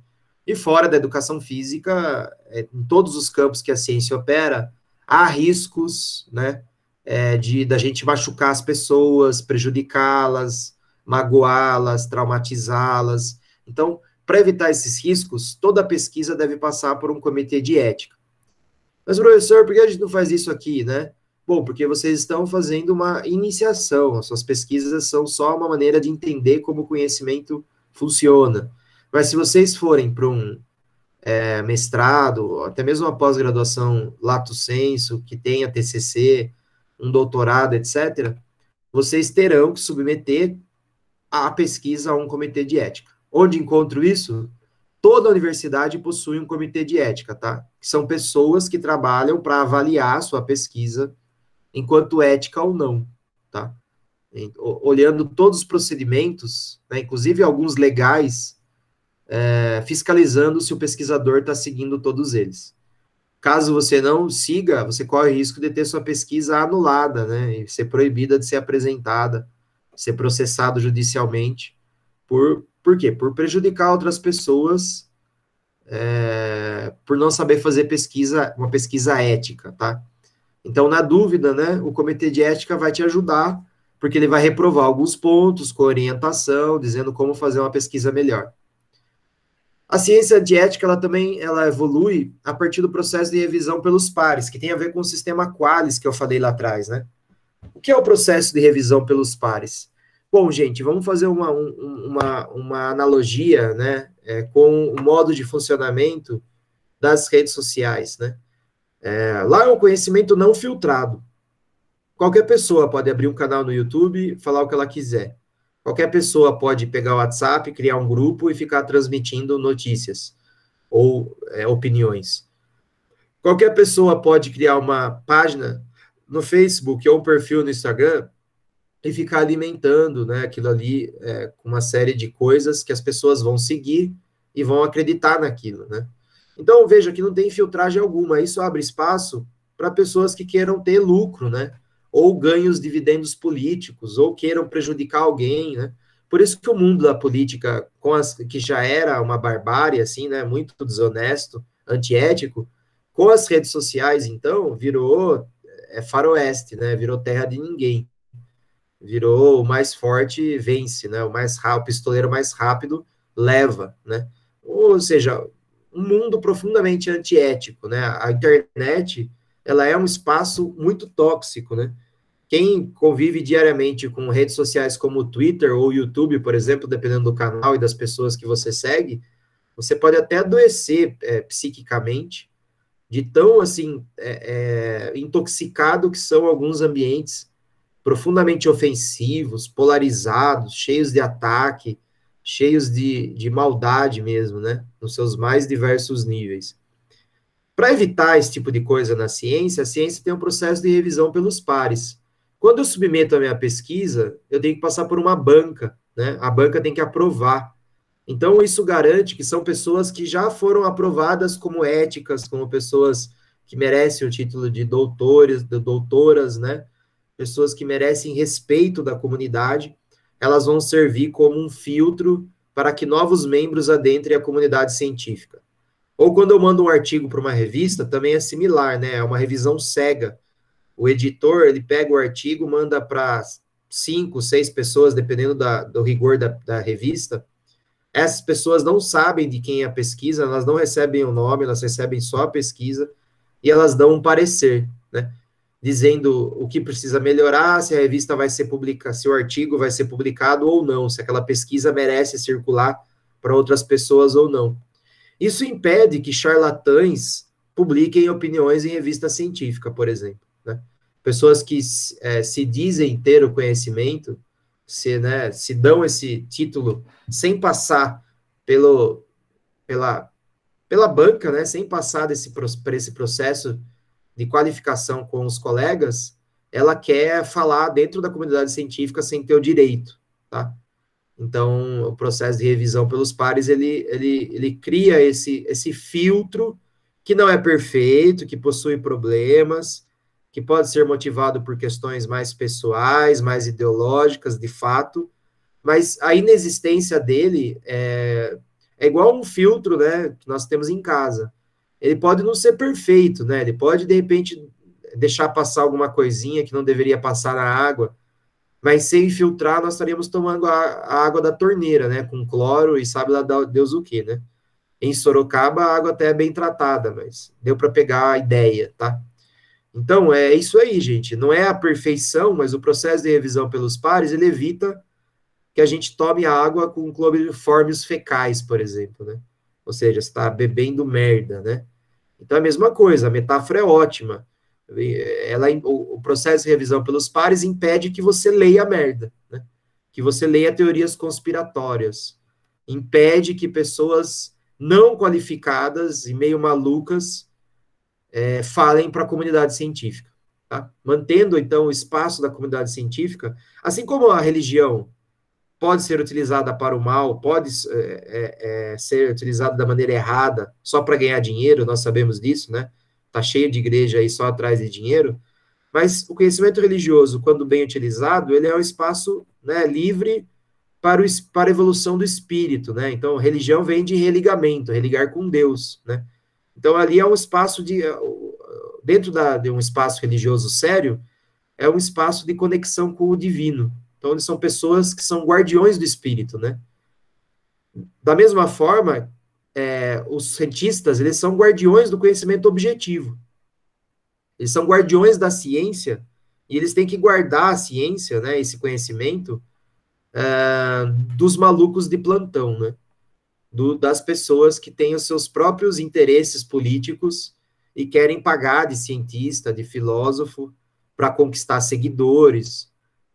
E fora da educação física, é, em todos os campos que a ciência opera, há riscos, né, é, de da gente machucar as pessoas, prejudicá-las, magoá-las, traumatizá-las. Então, para evitar esses riscos, toda pesquisa deve passar por um comitê de ética. Mas, professor, por que a gente não faz isso aqui, né? Bom, porque vocês estão fazendo uma iniciação, as suas pesquisas são só uma maneira de entender como o conhecimento funciona. Mas se vocês forem para um é, mestrado, até mesmo uma pós-graduação lato senso, que tenha TCC, um doutorado, etc., vocês terão que submeter a pesquisa a um comitê de ética. Onde encontro isso? Toda universidade possui um comitê de ética, tá? Que são pessoas que trabalham para avaliar a sua pesquisa enquanto ética ou não, tá? Olhando todos os procedimentos, né, inclusive alguns legais, é, fiscalizando se o pesquisador está seguindo todos eles. Caso você não siga, você corre o risco de ter sua pesquisa anulada, né, e ser proibida de ser apresentada, ser processado judicialmente, por, por quê? Por prejudicar outras pessoas, é, por não saber fazer pesquisa, uma pesquisa ética, tá? Então, na dúvida, né, o comitê de ética vai te ajudar, porque ele vai reprovar alguns pontos com orientação, dizendo como fazer uma pesquisa melhor. A ciência de ética ela também ela evolui a partir do processo de revisão pelos pares, que tem a ver com o sistema Qualis que eu falei lá atrás, né? O que é o processo de revisão pelos pares? Bom, gente, vamos fazer uma, um, uma, uma analogia né, é, com o modo de funcionamento das redes sociais. Né? É, lá é um conhecimento não filtrado. Qualquer pessoa pode abrir um canal no YouTube, falar o que ela quiser. Qualquer pessoa pode pegar o WhatsApp, criar um grupo e ficar transmitindo notícias ou é, opiniões. Qualquer pessoa pode criar uma página no Facebook ou um perfil no Instagram e ficar alimentando né, aquilo ali é, com uma série de coisas que as pessoas vão seguir e vão acreditar naquilo. Né? Então, veja que não tem filtragem alguma, isso abre espaço para pessoas que queiram ter lucro, né? ou ganhos dividendos políticos, ou queiram prejudicar alguém, né? Por isso que o mundo da política, as, que já era uma barbárie, assim, né, muito desonesto, antiético, com as redes sociais, então, virou é faroeste, né, virou terra de ninguém. Virou o mais forte vence, né, o mais rápido, o pistoleiro mais rápido leva, né? Ou seja, um mundo profundamente antiético, né? A internet, ela é um espaço muito tóxico, né? Quem convive diariamente com redes sociais como Twitter ou YouTube, por exemplo, dependendo do canal e das pessoas que você segue, você pode até adoecer é, psiquicamente de tão assim é, é, intoxicado que são alguns ambientes profundamente ofensivos, polarizados, cheios de ataque, cheios de, de maldade mesmo, né? Nos seus mais diversos níveis. Para evitar esse tipo de coisa na ciência, a ciência tem um processo de revisão pelos pares. Quando eu submeto a minha pesquisa, eu tenho que passar por uma banca, né? A banca tem que aprovar. Então, isso garante que são pessoas que já foram aprovadas como éticas, como pessoas que merecem o título de doutores, de doutoras, né? Pessoas que merecem respeito da comunidade, elas vão servir como um filtro para que novos membros adentrem a comunidade científica. Ou quando eu mando um artigo para uma revista, também é similar, né? É uma revisão cega o editor, ele pega o artigo, manda para cinco, seis pessoas, dependendo da, do rigor da, da revista. Essas pessoas não sabem de quem é a pesquisa, elas não recebem o nome, elas recebem só a pesquisa e elas dão um parecer, né? Dizendo o que precisa melhorar, se a revista vai ser publicada, se o artigo vai ser publicado ou não, se aquela pesquisa merece circular para outras pessoas ou não. Isso impede que charlatães publiquem opiniões em revista científica, por exemplo pessoas que é, se dizem ter o conhecimento, se, né, se dão esse título sem passar pelo, pela, pela banca, né, sem passar desse, por esse processo de qualificação com os colegas, ela quer falar dentro da comunidade científica sem ter o direito, tá? Então, o processo de revisão pelos pares, ele, ele, ele cria esse, esse filtro que não é perfeito, que possui problemas, que pode ser motivado por questões mais pessoais, mais ideológicas, de fato, mas a inexistência dele é, é igual um filtro, né, que nós temos em casa. Ele pode não ser perfeito, né? Ele pode de repente deixar passar alguma coisinha que não deveria passar na água, mas sem filtrar nós estaríamos tomando a, a água da torneira, né, com cloro e sabe lá Deus o que, né? Em Sorocaba a água até é bem tratada, mas deu para pegar a ideia, tá? Então, é isso aí, gente. Não é a perfeição, mas o processo de revisão pelos pares, ele evita que a gente tome água com cloriformes fecais, por exemplo, né? Ou seja, está bebendo merda, né? Então, é a mesma coisa, a metáfora é ótima. Ela, o, processo de revisão pelos pares impede que você leia merda, né? Que você leia teorias conspiratórias. Impede que pessoas não qualificadas e meio malucas é, falem para a comunidade científica. Tá? Mantendo, então, o espaço da comunidade científica, assim como a religião pode ser utilizada para o mal, pode é, é, é ser utilizada da maneira errada, só para ganhar dinheiro, nós sabemos disso, né? Está cheio de igreja aí só atrás de dinheiro. Mas o conhecimento religioso, quando bem utilizado, ele é um espaço né, livre para, o, para a evolução do espírito, né? Então, religião vem de religamento, religar com Deus, né? Então, ali é um espaço de. É, dentro da, de um espaço religioso sério, é um espaço de conexão com o divino. Então, eles são pessoas que são guardiões do espírito, né? Da mesma forma, é, os cientistas, eles são guardiões do conhecimento objetivo. Eles são guardiões da ciência e eles têm que guardar a ciência, né, esse conhecimento, é, dos malucos de plantão, né? do, das pessoas que têm os seus próprios interesses políticos e querem pagar de cientista, de filósofo, para conquistar seguidores.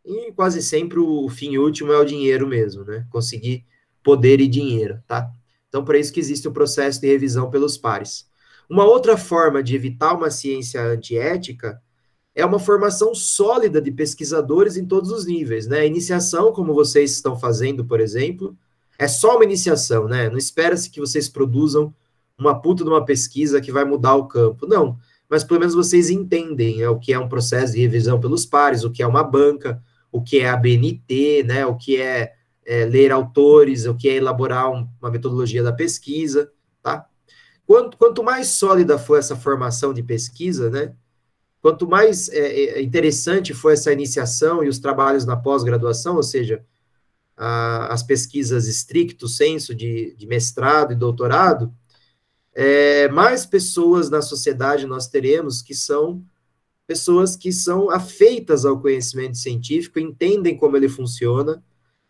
E quase sempre o fim último é o dinheiro mesmo, né? Conseguir poder e dinheiro, tá? Então, para isso que existe o processo de revisão pelos pares. Uma outra forma de evitar uma ciência antiética é uma formação sólida de pesquisadores em todos os níveis, né? A iniciação, como vocês estão fazendo, por exemplo, é só uma iniciação, né? Não espera-se que vocês produzam uma puta de uma pesquisa que vai mudar o campo. Não, mas pelo menos vocês entendem né, o que é um processo de revisão pelos pares, o que é uma banca, o que é a BNT, né, o que é, é ler autores, o que é elaborar um, uma metodologia da pesquisa, tá? Quanto, quanto mais sólida for essa formação de pesquisa, né, quanto mais é, é interessante for essa iniciação e os trabalhos na pós-graduação, ou seja, as pesquisas estricto senso de, de mestrado e doutorado, é, mais pessoas na sociedade nós teremos que são pessoas que são afeitas ao conhecimento científico, entendem como ele funciona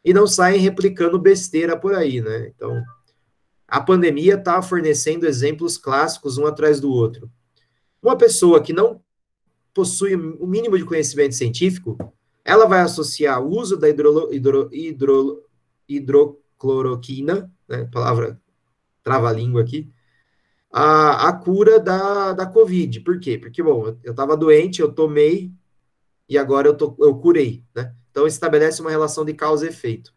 e não saem replicando besteira por aí, né? Então, a pandemia está fornecendo exemplos clássicos um atrás do outro. Uma pessoa que não possui o mínimo de conhecimento científico, ela vai associar o uso da hidro, hidro, hidro, hidrocloroquina, né, palavra trava-língua aqui, a, a cura da, da Covid. Por quê? Porque, bom, eu estava doente, eu tomei e agora eu, tô, eu curei, né? Então, estabelece uma relação de causa e efeito.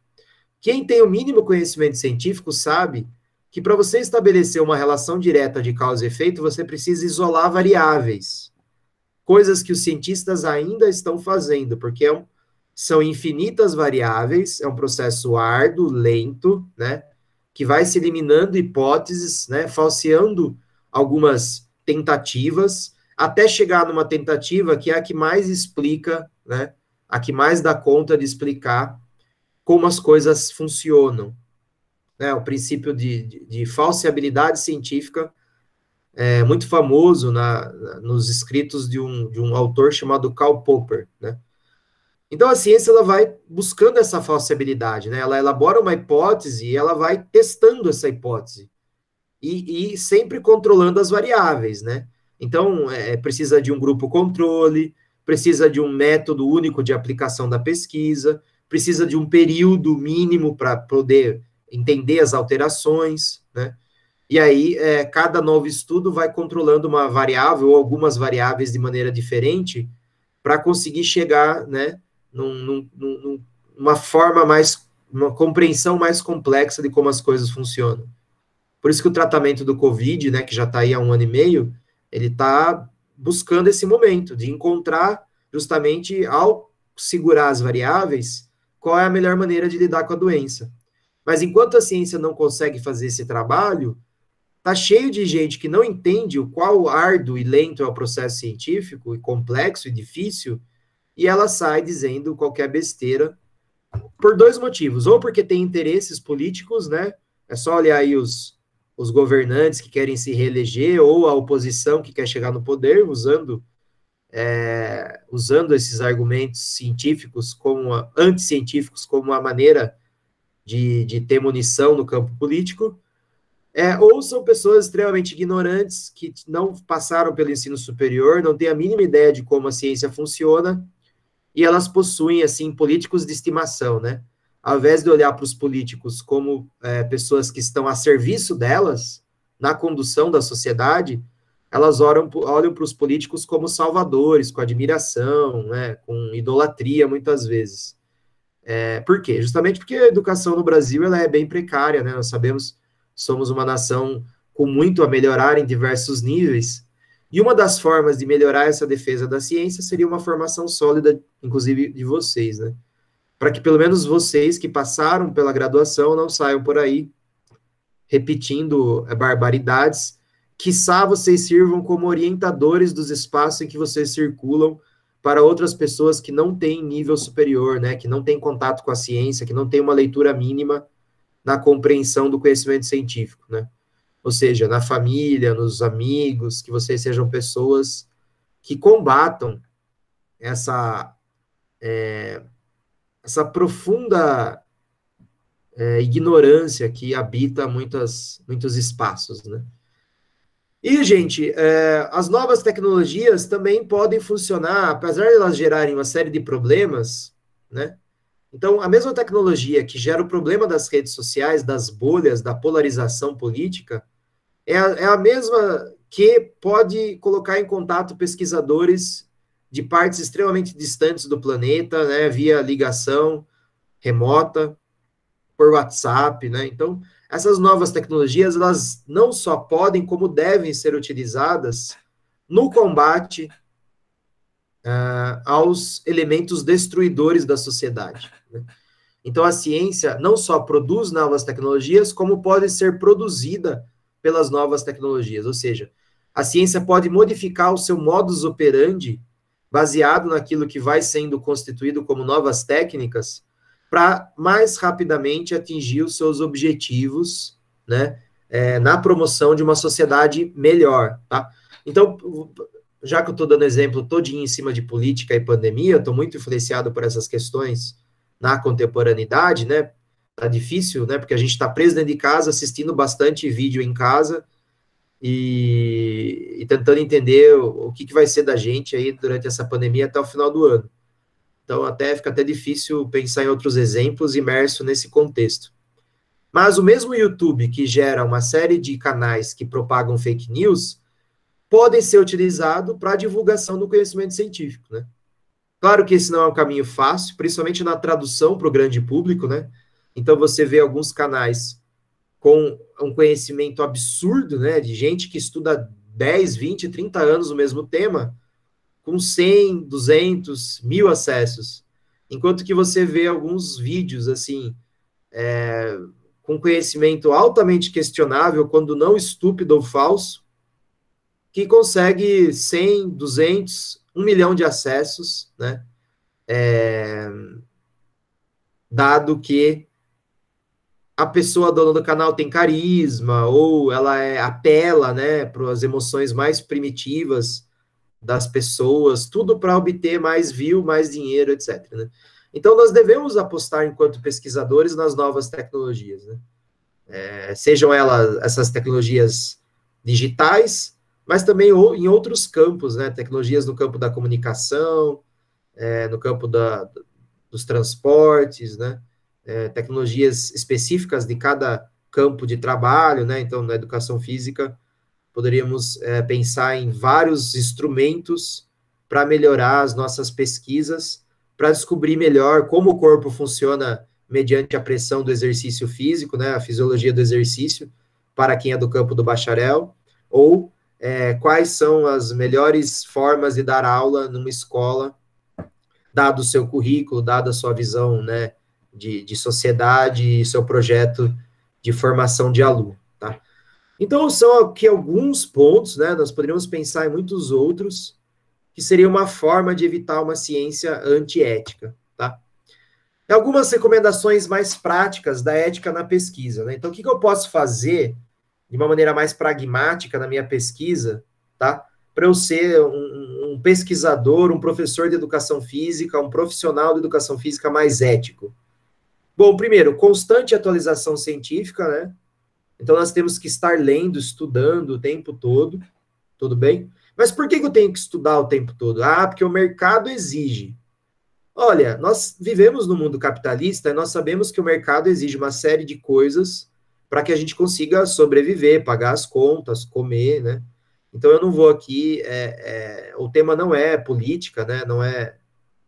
Quem tem o mínimo conhecimento científico sabe que para você estabelecer uma relação direta de causa e efeito, você precisa isolar variáveis coisas que os cientistas ainda estão fazendo, porque é um, são infinitas variáveis, é um processo árduo, lento, né? Que vai se eliminando hipóteses, né? Falseando algumas tentativas, até chegar numa tentativa que é a que mais explica, né? A que mais dá conta de explicar como as coisas funcionam. Né? O princípio de, de, de falseabilidade científica é, muito famoso na, nos escritos de um, de um autor chamado Karl Popper, né? Então a ciência ela vai buscando essa falsibilidade, né? Ela elabora uma hipótese e ela vai testando essa hipótese e, e sempre controlando as variáveis, né? Então é, é precisa de um grupo controle, precisa de um método único de aplicação da pesquisa, precisa de um período mínimo para poder entender as alterações, né? E aí, é, cada novo estudo vai controlando uma variável ou algumas variáveis de maneira diferente para conseguir chegar, né, num, num, num, forma mais, uma compreensão mais complexa de como as coisas funcionam. Por isso que o tratamento do COVID, né, que já está aí há um ano e meio, ele está buscando esse momento de encontrar justamente ao segurar as variáveis qual é a melhor maneira de lidar com a doença. Mas enquanto a ciência não consegue fazer esse trabalho, Tá cheio de gente que não entende o qual árduo e lento é o processo científico, e complexo e difícil, e ela sai dizendo qualquer besteira por dois motivos. Ou porque tem interesses políticos, né? É só olhar aí os, os governantes que querem se reeleger, ou a oposição que quer chegar no poder, usando é, usando esses argumentos científicos como anticientíficos como uma maneira de, de ter munição no campo político, é, ou são pessoas extremamente ignorantes que não passaram pelo ensino superior, não têm a mínima ideia de como a ciência funciona, e elas possuem, assim, políticos de estimação, né? Ao invés de olhar para os políticos como é, pessoas que estão a serviço delas, na condução da sociedade, elas olham, olham para os políticos como salvadores, com admiração, né, com idolatria, muitas vezes. É, por quê? Justamente porque a educação no Brasil ela é bem precária, né? Nós sabemos Somos uma nação com muito a melhorar em diversos níveis. E uma das formas de melhorar essa defesa da ciência seria uma formação sólida, inclusive de vocês, né? Para que pelo menos vocês que passaram pela graduação não saiam por aí repetindo eh, barbaridades. Quiçá vocês sirvam como orientadores dos espaços em que vocês circulam para outras pessoas que não têm nível superior, né? Que não têm contato com a ciência, que não têm uma leitura mínima na compreensão do conhecimento científico, né? Ou seja, na família, nos amigos, que vocês sejam pessoas que combatam essa, é, essa profunda é, ignorância que habita muitas, muitos espaços, né? E, gente, é, as novas tecnologias também podem funcionar, apesar de elas gerarem uma série de problemas, né? Então, a mesma tecnologia que gera o problema das redes sociais, das bolhas, da polarização política, é a, é a mesma que pode colocar em contato pesquisadores de partes extremamente distantes do planeta, né, via ligação remota, por WhatsApp, né? Então, essas novas tecnologias, elas não só podem, como devem ser utilizadas no combate uh, aos elementos destruidores da sociedade. Né? Então, a ciência não só produz novas tecnologias, como pode ser produzida pelas novas tecnologias. Ou seja, a ciência pode modificar o seu modus operandi baseado naquilo que vai sendo constituído como novas técnicas para mais rapidamente atingir os seus objetivos, né, é, na promoção de uma sociedade melhor, tá? Então, já que eu estou dando exemplo todinho em cima de política e pandemia, estou muito influenciado por essas questões na contemporaneidade, né? Tá difícil, né? Porque a gente está preso dentro de casa, assistindo bastante vídeo em casa e, e tentando entender o, o, que, que vai ser da gente aí durante essa pandemia até o final do ano. Então, até fica até difícil pensar em outros exemplos imerso nesse contexto. Mas o mesmo YouTube que gera uma série de canais que propagam fake news podem ser utilizados para a divulgação do conhecimento científico, né? Claro que esse não é um caminho fácil, principalmente na tradução para o grande público, né? Então você vê alguns canais com um conhecimento absurdo, né? De gente que estuda 10, 20, 30 anos o mesmo tema, com 100, 200, mil acessos. Enquanto que você vê alguns vídeos, assim, é, com conhecimento altamente questionável, quando não estúpido ou falso, que consegue 100, 200 um milhão de acessos, né? É, dado que a pessoa dona do canal tem carisma ou ela é, apela, né, para as emoções mais primitivas das pessoas, tudo para obter mais view, mais dinheiro, etc. Né? Então nós devemos apostar enquanto pesquisadores nas novas tecnologias, né? É, sejam elas essas tecnologias digitais, mas também em outros campos, né? Tecnologias no campo da comunicação, é, no campo da, dos transportes, né? É, tecnologias específicas de cada campo de trabalho, né? Então, na educação física, poderíamos é, pensar em vários instrumentos para melhorar as nossas pesquisas, para descobrir melhor como o corpo funciona mediante a pressão do exercício físico, né? A fisiologia do exercício, para quem é do campo do bacharel, ou é, quais são as melhores formas de dar aula numa escola, dado o seu currículo, dada a sua visão né, de, de sociedade e seu projeto de formação de aluno. Tá? Então, são aqui alguns pontos, né, nós poderíamos pensar em muitos outros, que seria uma forma de evitar uma ciência antiética. Tá? Algumas recomendações mais práticas da ética na pesquisa. Né? Então, o que, que eu posso fazer de uma maneira mais pragmática na minha pesquisa, tá? Para eu ser um, um pesquisador, um professor de educação física, um profissional de educação física mais ético. Bom, primeiro, constante atualização científica, né? Então nós temos que estar lendo, estudando o tempo todo, tudo bem? Mas por que eu tenho que estudar o tempo todo? Ah, porque o mercado exige. Olha, nós vivemos no mundo capitalista e nós sabemos que o mercado exige uma série de coisas para que a gente consiga sobreviver, pagar as contas, comer, né? Então eu não vou aqui. É, é, o tema não é política, né? Não é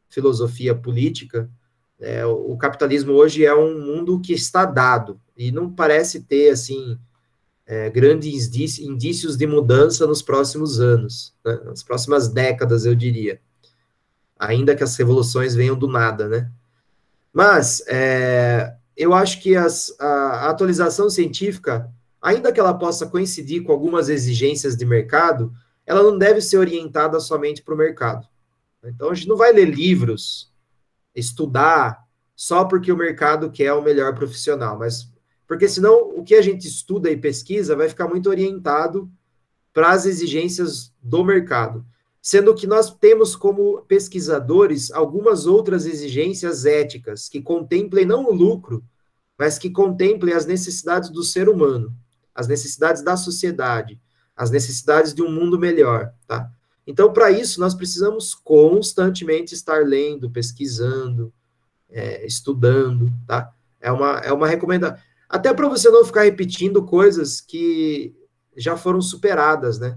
filosofia política. É, o capitalismo hoje é um mundo que está dado e não parece ter assim é, grandes indícios de mudança nos próximos anos, né? nas próximas décadas, eu diria. Ainda que as revoluções venham do nada, né? Mas é, eu acho que as, a, a atualização científica, ainda que ela possa coincidir com algumas exigências de mercado, ela não deve ser orientada somente para o mercado. Então, a gente não vai ler livros, estudar, só porque o mercado quer o melhor profissional, mas porque senão o que a gente estuda e pesquisa vai ficar muito orientado para as exigências do mercado sendo que nós temos como pesquisadores algumas outras exigências éticas que contemplem não o lucro, mas que contemplem as necessidades do ser humano, as necessidades da sociedade, as necessidades de um mundo melhor, tá? Então, para isso, nós precisamos constantemente estar lendo, pesquisando, é, estudando, tá? É uma, é uma recomendação. Até para você não ficar repetindo coisas que já foram superadas, né?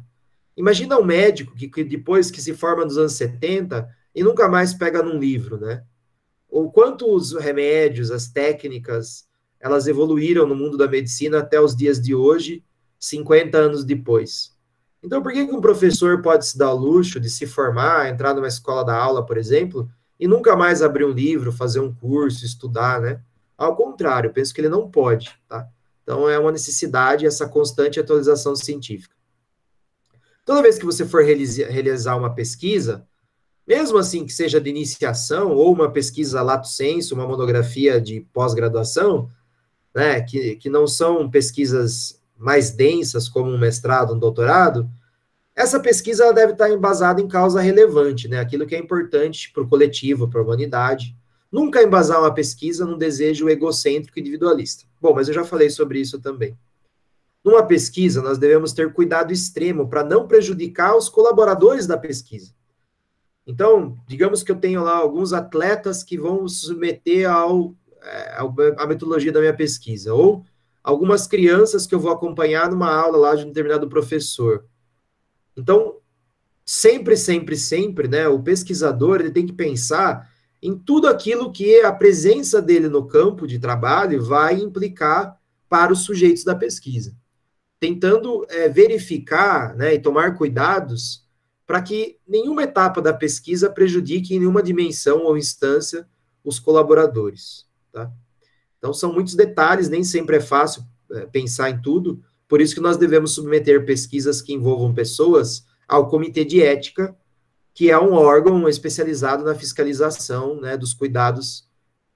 Imagina um médico que, que, depois que se forma nos anos 70 e nunca mais pega num livro, né? Ou quantos remédios, as técnicas, elas evoluíram no mundo da medicina até os dias de hoje, 50 anos depois. Então, por que, que um professor pode se dar o luxo de se formar, entrar numa escola da aula, por exemplo, e nunca mais abrir um livro, fazer um curso, estudar, né? Ao contrário, penso que ele não pode, tá? Então, é uma necessidade essa constante atualização científica. Toda vez que você for realizar uma pesquisa, mesmo assim que seja de iniciação ou uma pesquisa lato senso, uma monografia de pós-graduação, né, que, que não são pesquisas mais densas como um mestrado, um doutorado, essa pesquisa deve estar embasada em causa relevante, né, aquilo que é importante para o coletivo, para a humanidade. Nunca embasar uma pesquisa num desejo egocêntrico e individualista. Bom, mas eu já falei sobre isso também. Numa pesquisa, nós devemos ter cuidado extremo para não prejudicar os colaboradores da pesquisa. Então, digamos que eu tenho lá alguns atletas que vão se submeter ao, é, à metodologia da minha pesquisa, ou algumas crianças que eu vou acompanhar numa aula lá de um determinado professor. Então, sempre, sempre, sempre, né, o pesquisador ele tem que pensar em tudo aquilo que a presença dele no campo de trabalho vai implicar para os sujeitos da pesquisa tentando é, verificar né, e tomar cuidados para que nenhuma etapa da pesquisa prejudique em nenhuma dimensão ou instância os colaboradores. Tá? Então, são muitos detalhes, nem sempre é fácil é, pensar em tudo, por isso que nós devemos submeter pesquisas que envolvam pessoas ao Comitê de Ética, que é um órgão especializado na fiscalização né, dos cuidados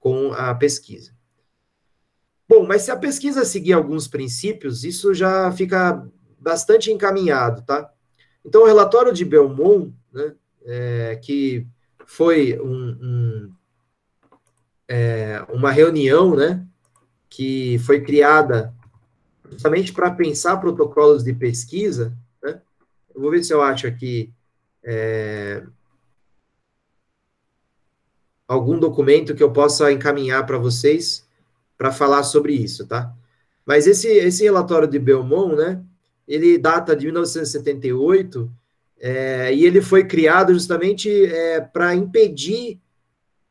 com a pesquisa. Bom, mas se a pesquisa seguir alguns princípios, isso já fica bastante encaminhado, tá? Então, o relatório de Belmont, né, é, que foi um, um, é, uma reunião, né, que foi criada justamente para pensar protocolos de pesquisa, né? Eu vou ver se eu acho aqui é, algum documento que eu possa encaminhar para vocês para falar sobre isso, tá? Mas esse, esse relatório de Belmont, né, ele data de 1978 é, e ele foi criado justamente é, para impedir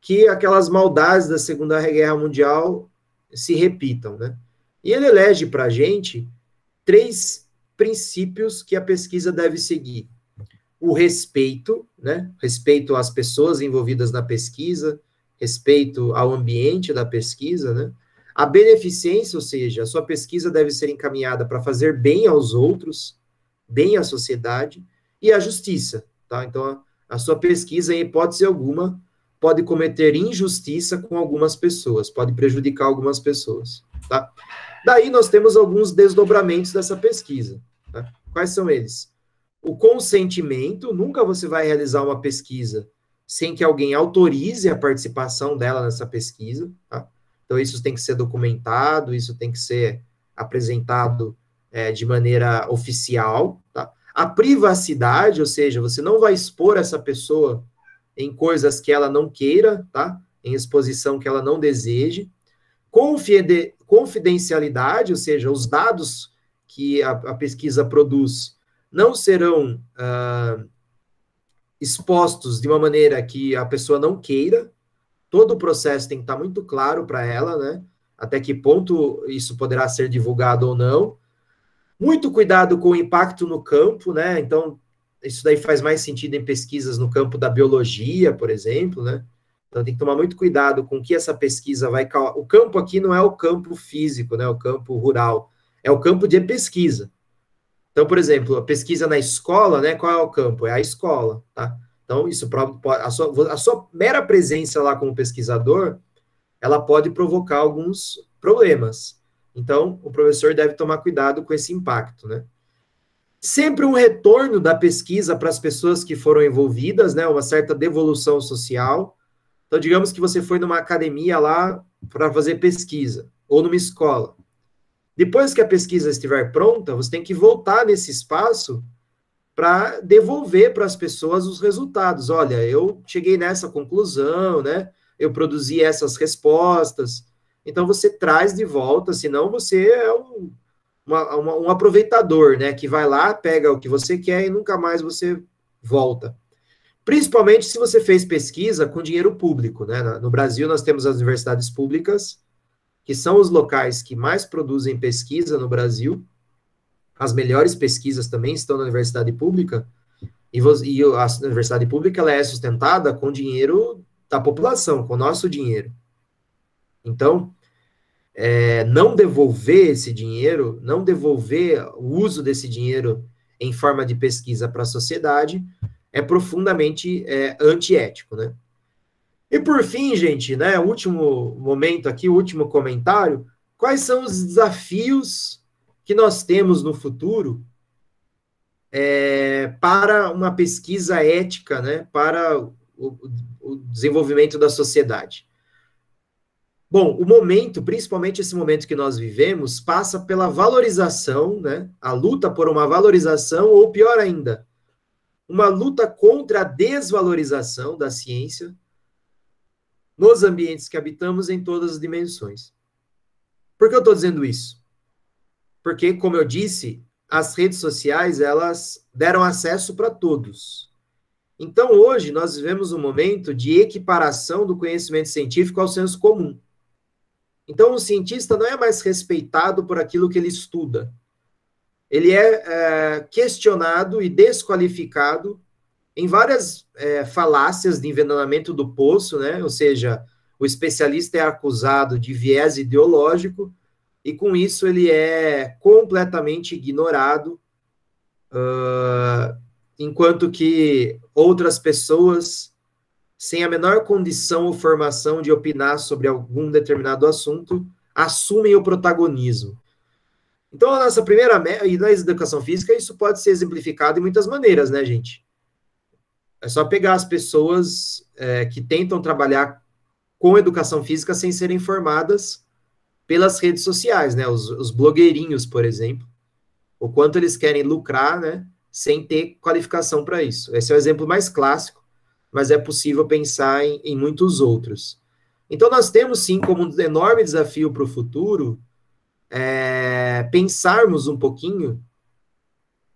que aquelas maldades da Segunda Guerra Mundial se repitam, né? E ele elege para a gente três princípios que a pesquisa deve seguir: o respeito, né? Respeito às pessoas envolvidas na pesquisa, respeito ao ambiente da pesquisa, né? A beneficência, ou seja, a sua pesquisa deve ser encaminhada para fazer bem aos outros, bem à sociedade, e a justiça, tá? Então, a, a sua pesquisa, em hipótese alguma, pode cometer injustiça com algumas pessoas, pode prejudicar algumas pessoas, tá? Daí nós temos alguns desdobramentos dessa pesquisa. Tá? Quais são eles? O consentimento, nunca você vai realizar uma pesquisa sem que alguém autorize a participação dela nessa pesquisa, tá? Então, isso tem que ser documentado, isso tem que ser apresentado é, de maneira oficial. Tá? A privacidade, ou seja, você não vai expor essa pessoa em coisas que ela não queira, tá? em exposição que ela não deseje. Confide confidencialidade, ou seja, os dados que a, a pesquisa produz não serão uh, expostos de uma maneira que a pessoa não queira, todo o processo tem que estar tá muito claro para ela, né? Até que ponto isso poderá ser divulgado ou não. Muito cuidado com o impacto no campo, né? Então, isso daí faz mais sentido em pesquisas no campo da biologia, por exemplo, né? Então tem que tomar muito cuidado com que essa pesquisa vai O campo aqui não é o campo físico, né? O campo rural, é o campo de pesquisa. Então, por exemplo, a pesquisa na escola, né? Qual é o campo? É a escola, tá? Então, isso a sua, a sua mera presença lá como pesquisador, ela pode provocar alguns problemas. Então, o professor deve tomar cuidado com esse impacto, né? Sempre um retorno da pesquisa para as pessoas que foram envolvidas, né? Uma certa devolução social. Então, digamos que você foi numa academia lá para fazer pesquisa, ou numa escola. Depois que a pesquisa estiver pronta, você tem que voltar nesse espaço para devolver para as pessoas os resultados. Olha, eu cheguei nessa conclusão, né? Eu produzi essas respostas. Então você traz de volta, senão você é um, uma, uma, um aproveitador, né? Que vai lá, pega o que você quer e nunca mais você volta. Principalmente se você fez pesquisa com dinheiro público, né? No Brasil nós temos as universidades públicas, que são os locais que mais produzem pesquisa no Brasil as melhores pesquisas também estão na universidade pública, e, e a universidade pública ela é sustentada com dinheiro da população, com o nosso dinheiro. Então, é, não devolver esse dinheiro, não devolver o uso desse dinheiro em forma de pesquisa para a sociedade, é profundamente é, antiético, né? E por fim, gente, né, último momento aqui, último comentário, quais são os desafios que nós temos no futuro é, para uma pesquisa ética, né, para o, o desenvolvimento da sociedade. Bom, o momento, principalmente esse momento que nós vivemos, passa pela valorização, né, a luta por uma valorização, ou pior ainda, uma luta contra a desvalorização da ciência nos ambientes que habitamos em todas as dimensões. Por que eu estou dizendo isso? Porque, como eu disse, as redes sociais elas deram acesso para todos. Então, hoje, nós vivemos um momento de equiparação do conhecimento científico ao senso comum. Então, o cientista não é mais respeitado por aquilo que ele estuda. Ele é, é questionado e desqualificado em várias é, falácias de envenenamento do poço, né? Ou seja, o especialista é acusado de viés ideológico, e com isso ele é completamente ignorado, uh, enquanto que outras pessoas, sem a menor condição ou formação de opinar sobre algum determinado assunto, assumem o protagonismo. Então, a nossa primeira meta, e na educação física, isso pode ser exemplificado em muitas maneiras, né, gente? É só pegar as pessoas é, que tentam trabalhar com educação física sem serem formadas pelas redes sociais, né? Os, os blogueirinhos, por exemplo, o quanto eles querem lucrar, né? Sem ter qualificação para isso. Esse é o exemplo mais clássico, mas é possível pensar em, em muitos outros. Então, nós temos sim como um enorme desafio para o futuro é, pensarmos um pouquinho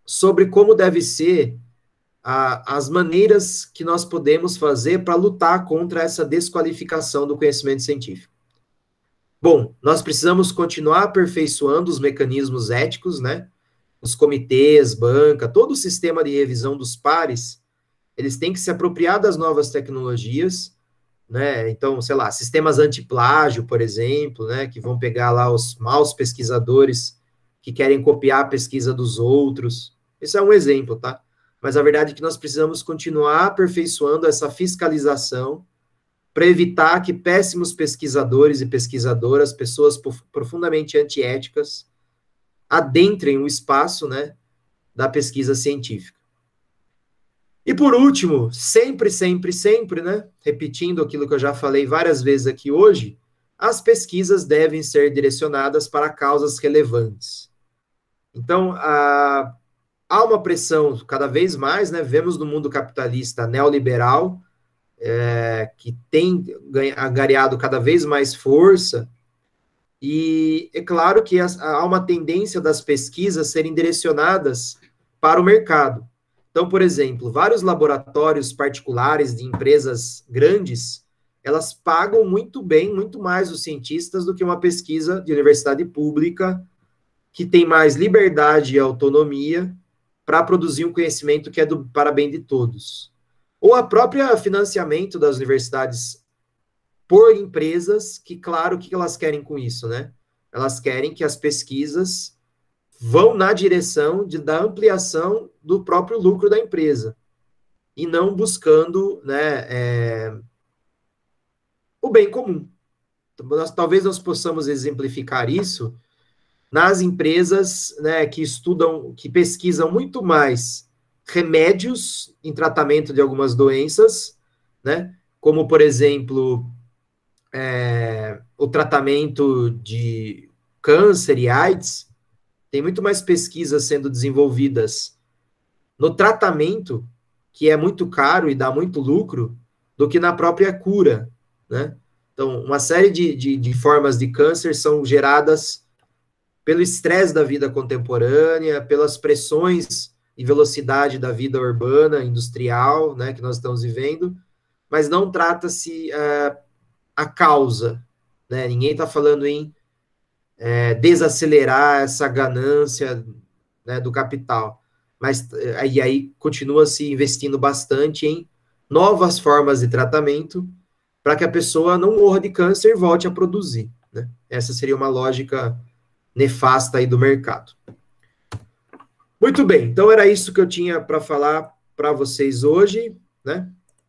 sobre como deve ser a, as maneiras que nós podemos fazer para lutar contra essa desqualificação do conhecimento científico. Bom, nós precisamos continuar aperfeiçoando os mecanismos éticos, né? Os comitês, banca, todo o sistema de revisão dos pares, eles têm que se apropriar das novas tecnologias, né? Então, sei lá, sistemas antiplágio, por exemplo, né? Que vão pegar lá os maus pesquisadores que querem copiar a pesquisa dos outros. esse é um exemplo, tá? Mas a verdade é que nós precisamos continuar aperfeiçoando essa fiscalização para evitar que péssimos pesquisadores e pesquisadoras, pessoas profundamente antiéticas, adentrem o espaço né, da pesquisa científica. E por último, sempre, sempre, sempre, né, repetindo aquilo que eu já falei várias vezes aqui hoje, as pesquisas devem ser direcionadas para causas relevantes. Então, a, há uma pressão cada vez mais, né, vemos no mundo capitalista neoliberal, é, que tem agariado cada vez mais força, e é claro que as, há uma tendência das pesquisas serem direcionadas para o mercado. Então, por exemplo, vários laboratórios particulares de empresas grandes, elas pagam muito bem, muito mais os cientistas do que uma pesquisa de universidade pública, que tem mais liberdade e autonomia para produzir um conhecimento que é do, para bem de todos. Ou a própria financiamento das universidades por empresas, que claro, o que elas querem com isso, né? Elas querem que as pesquisas vão na direção de, da ampliação do próprio lucro da empresa e não buscando né, é, o bem comum. Nós, talvez nós possamos exemplificar isso nas empresas né, que estudam, que pesquisam muito mais remédios em tratamento de algumas doenças, né? Como, por exemplo, é, o tratamento de câncer e AIDS, tem muito mais pesquisas sendo desenvolvidas no tratamento, que é muito caro e dá muito lucro, do que na própria cura, né? Então, uma série de, de, de formas de câncer são geradas pelo estresse da vida contemporânea, pelas pressões e velocidade da vida urbana, industrial, né, que nós estamos vivendo, mas não trata-se é, a causa. Né? Ninguém está falando em é, desacelerar essa ganância né, do capital. Mas é, e aí continua se investindo bastante em novas formas de tratamento para que a pessoa não morra de câncer e volte a produzir. Né? Essa seria uma lógica nefasta aí do mercado. Muito bem, então era isso que eu tinha para falar para vocês hoje, né?